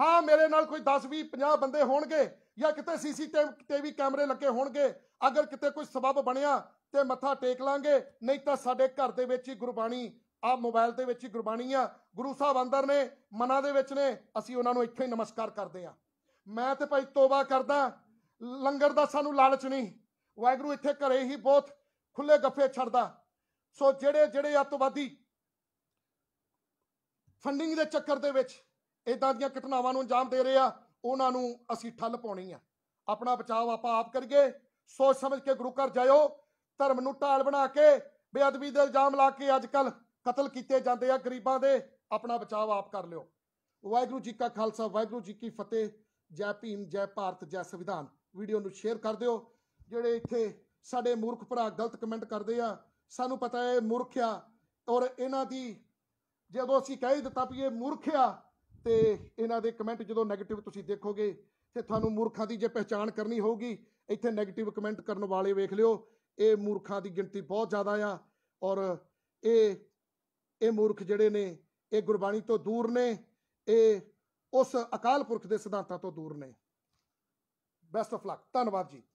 ਹਾਂ ਮੇਰੇ ਨਾਲ ਕੋਈ 10 20 50 ਬੰਦੇ ਹੋਣਗੇ ਜਾਂ ਕਿਤੇ ਸੀਸੀਟੀਵੀ ਕੈਮਰੇ ਲੱਗੇ ਹੋਣਗੇ ਅਗਰ ਕਿਤੇ ਕੋਈ ਸਬਬ ਬਣਿਆ ਤੇ ਮੱਥਾ ਟੇਕ ਲਾਂਗੇ ਨਹੀਂ ਤਾਂ ਸਾਡੇ ਘਰ ਦੇ ਵਿੱਚ ਹੀ ਗੁਰਬਾਣੀ ਆ ਮੋਬਾਈਲ ਦੇ ਵਿੱਚ ਹੀ ਗੁਰਬਾਣੀ ਆ ਗੁਰੂ ਸਾਹਿਬ ਅੰਦਰ ਨੇ ਮਨਾਂ ਦੇ ਵਿੱਚ ਨੇ ਅਸੀਂ ਉਹਨਾਂ ਨੂੰ ਇੱਥੇ ਹੀ ਨਮਸਕਾਰ ਕਰਦੇ ਆ ਮੈਂ ਤੇ ਭਾਈ ਤੋਬਾ ਕਰਦਾ ਲੰਗਰ ਦਾ ਸਾਨੂੰ ਲਾਲਚ ਨਹੀਂ ਵਾਇਗਰੂ ਇੱਥੇ ਘਰੇ ਹੀ ਬਹੁਤ ਖੁੱਲੇ ਗੱਫੇ ਛੱਡਦਾ ਸੋ ਜਿਹੜੇ ਜਿਹੜੇ ਅਤਵਾਦੀ ਫੰਡਿੰਗ ਦੇ ਚੱਕਰ ਦੇ ਵਿੱਚ ਇਦਾਂ ਦੀਆਂ ਘਟਨਾਵਾਂ ਨੂੰ ਅੰਜਾਮ ਦੇ ਰਹੇ ਆ ਉਹਨਾਂ ਨੂੰ ਅਸੀਂ ਠੱਲ ਪਾਉਣੀ ਆ ਆਪਣਾ ਬਚਾਅ ਆਪਾਂ ਆਪ ਕਰੀਏ ਸੋਚ ਸਮਝ ਕੇ ਗੁਰੂ ਘਰ ਜਾਇਓ ਧਰਮ ਨੂੰ ਢਾਲ ਬਣਾ ਕੇ ਬੇਅਦਬੀ ਦੇ ਇਲਜ਼ਾਮ ਲਾ ਕੇ ਅੱਜ ਕੱਲ ਕਤਲ ਕੀਤੇ ਜਾਂਦੇ ਆ ਗਰੀਬਾਂ ਦੇ ਆਪਣਾ ਬਚਾਅ ਆਪ ਕਰ ਲਿਓ ਵਾਹਿਗੁਰੂ ਜੀ ਕਾ ਖਾਲਸਾ ਵਾਹਿਗੁਰੂ ਜੀ ਕੀ ਫਤਿਹ ਜੈ ਭੀਮ ਜੈ ਭਾਰਤ ਜੈ ਸੰਵਿਧਾਨ ਵੀਡੀਓ ਨੂੰ ਸ਼ੇਅਰ ਕਰ ਦਿਓ ਜਿਹੜੇ ਇੱਥੇ ਸਾਡੇ ਮੂਰਖ ਭਰਾ ਗਲਤ ਕਮੈਂਟ ਕਰਦੇ ਆ ਸਾਨੂੰ ਪਤਾ ਹੈ ਮੂਰਖ ਆ ਔਰ ਇਹਨਾਂ ਦੀ ਜਦੋਂ ਅਸੀਂ ਕਹਿ ਦਿੱਤਾ ਵੀ ਇਹ ਮੂਰਖ ਆ ਤੇ ਇਹਨਾਂ ਦੇ ਕਮੈਂਟ ਜਦੋਂ 네ਗੇਟਿਵ ਤੁਸੀਂ ਦੇਖੋਗੇ ਤੇ ਤੁਹਾਨੂੰ ਮੂਰਖਾਂ ਦੀ ਜੇ ਪਛਾਣ ਕਰਨੀ ਹੋਊਗੀ ਇੱਥੇ 네ਗੇਟਿਵ ਕਮੈਂਟ ਕਰਨ ਵਾਲੇ ਵੇਖ ਲਿਓ ਇਹ ਮੂਰਖਾਂ ਦੀ ਗਿਣਤੀ ਬਹੁਤ ਜ਼ਿਆਦਾ ਆ ਔਰ ਇਹ ਇਹ ਮੂਰਖ ਜਿਹੜੇ ਨੇ ਇਹ ਗੁਰਬਾਣੀ ਤੋਂ ਦੂਰ ਨੇ ਇਹ ਉਸ ਅਕਾਲ ਪੁਰਖ ਦੇ ਸਿਧਾਂਤਾਂ ਤੋਂ ਦੂਰ ਨੇ ਬੈਸਟ ਆਫ ਲੱਕ ਧੰਨਵਾਦ ਜੀ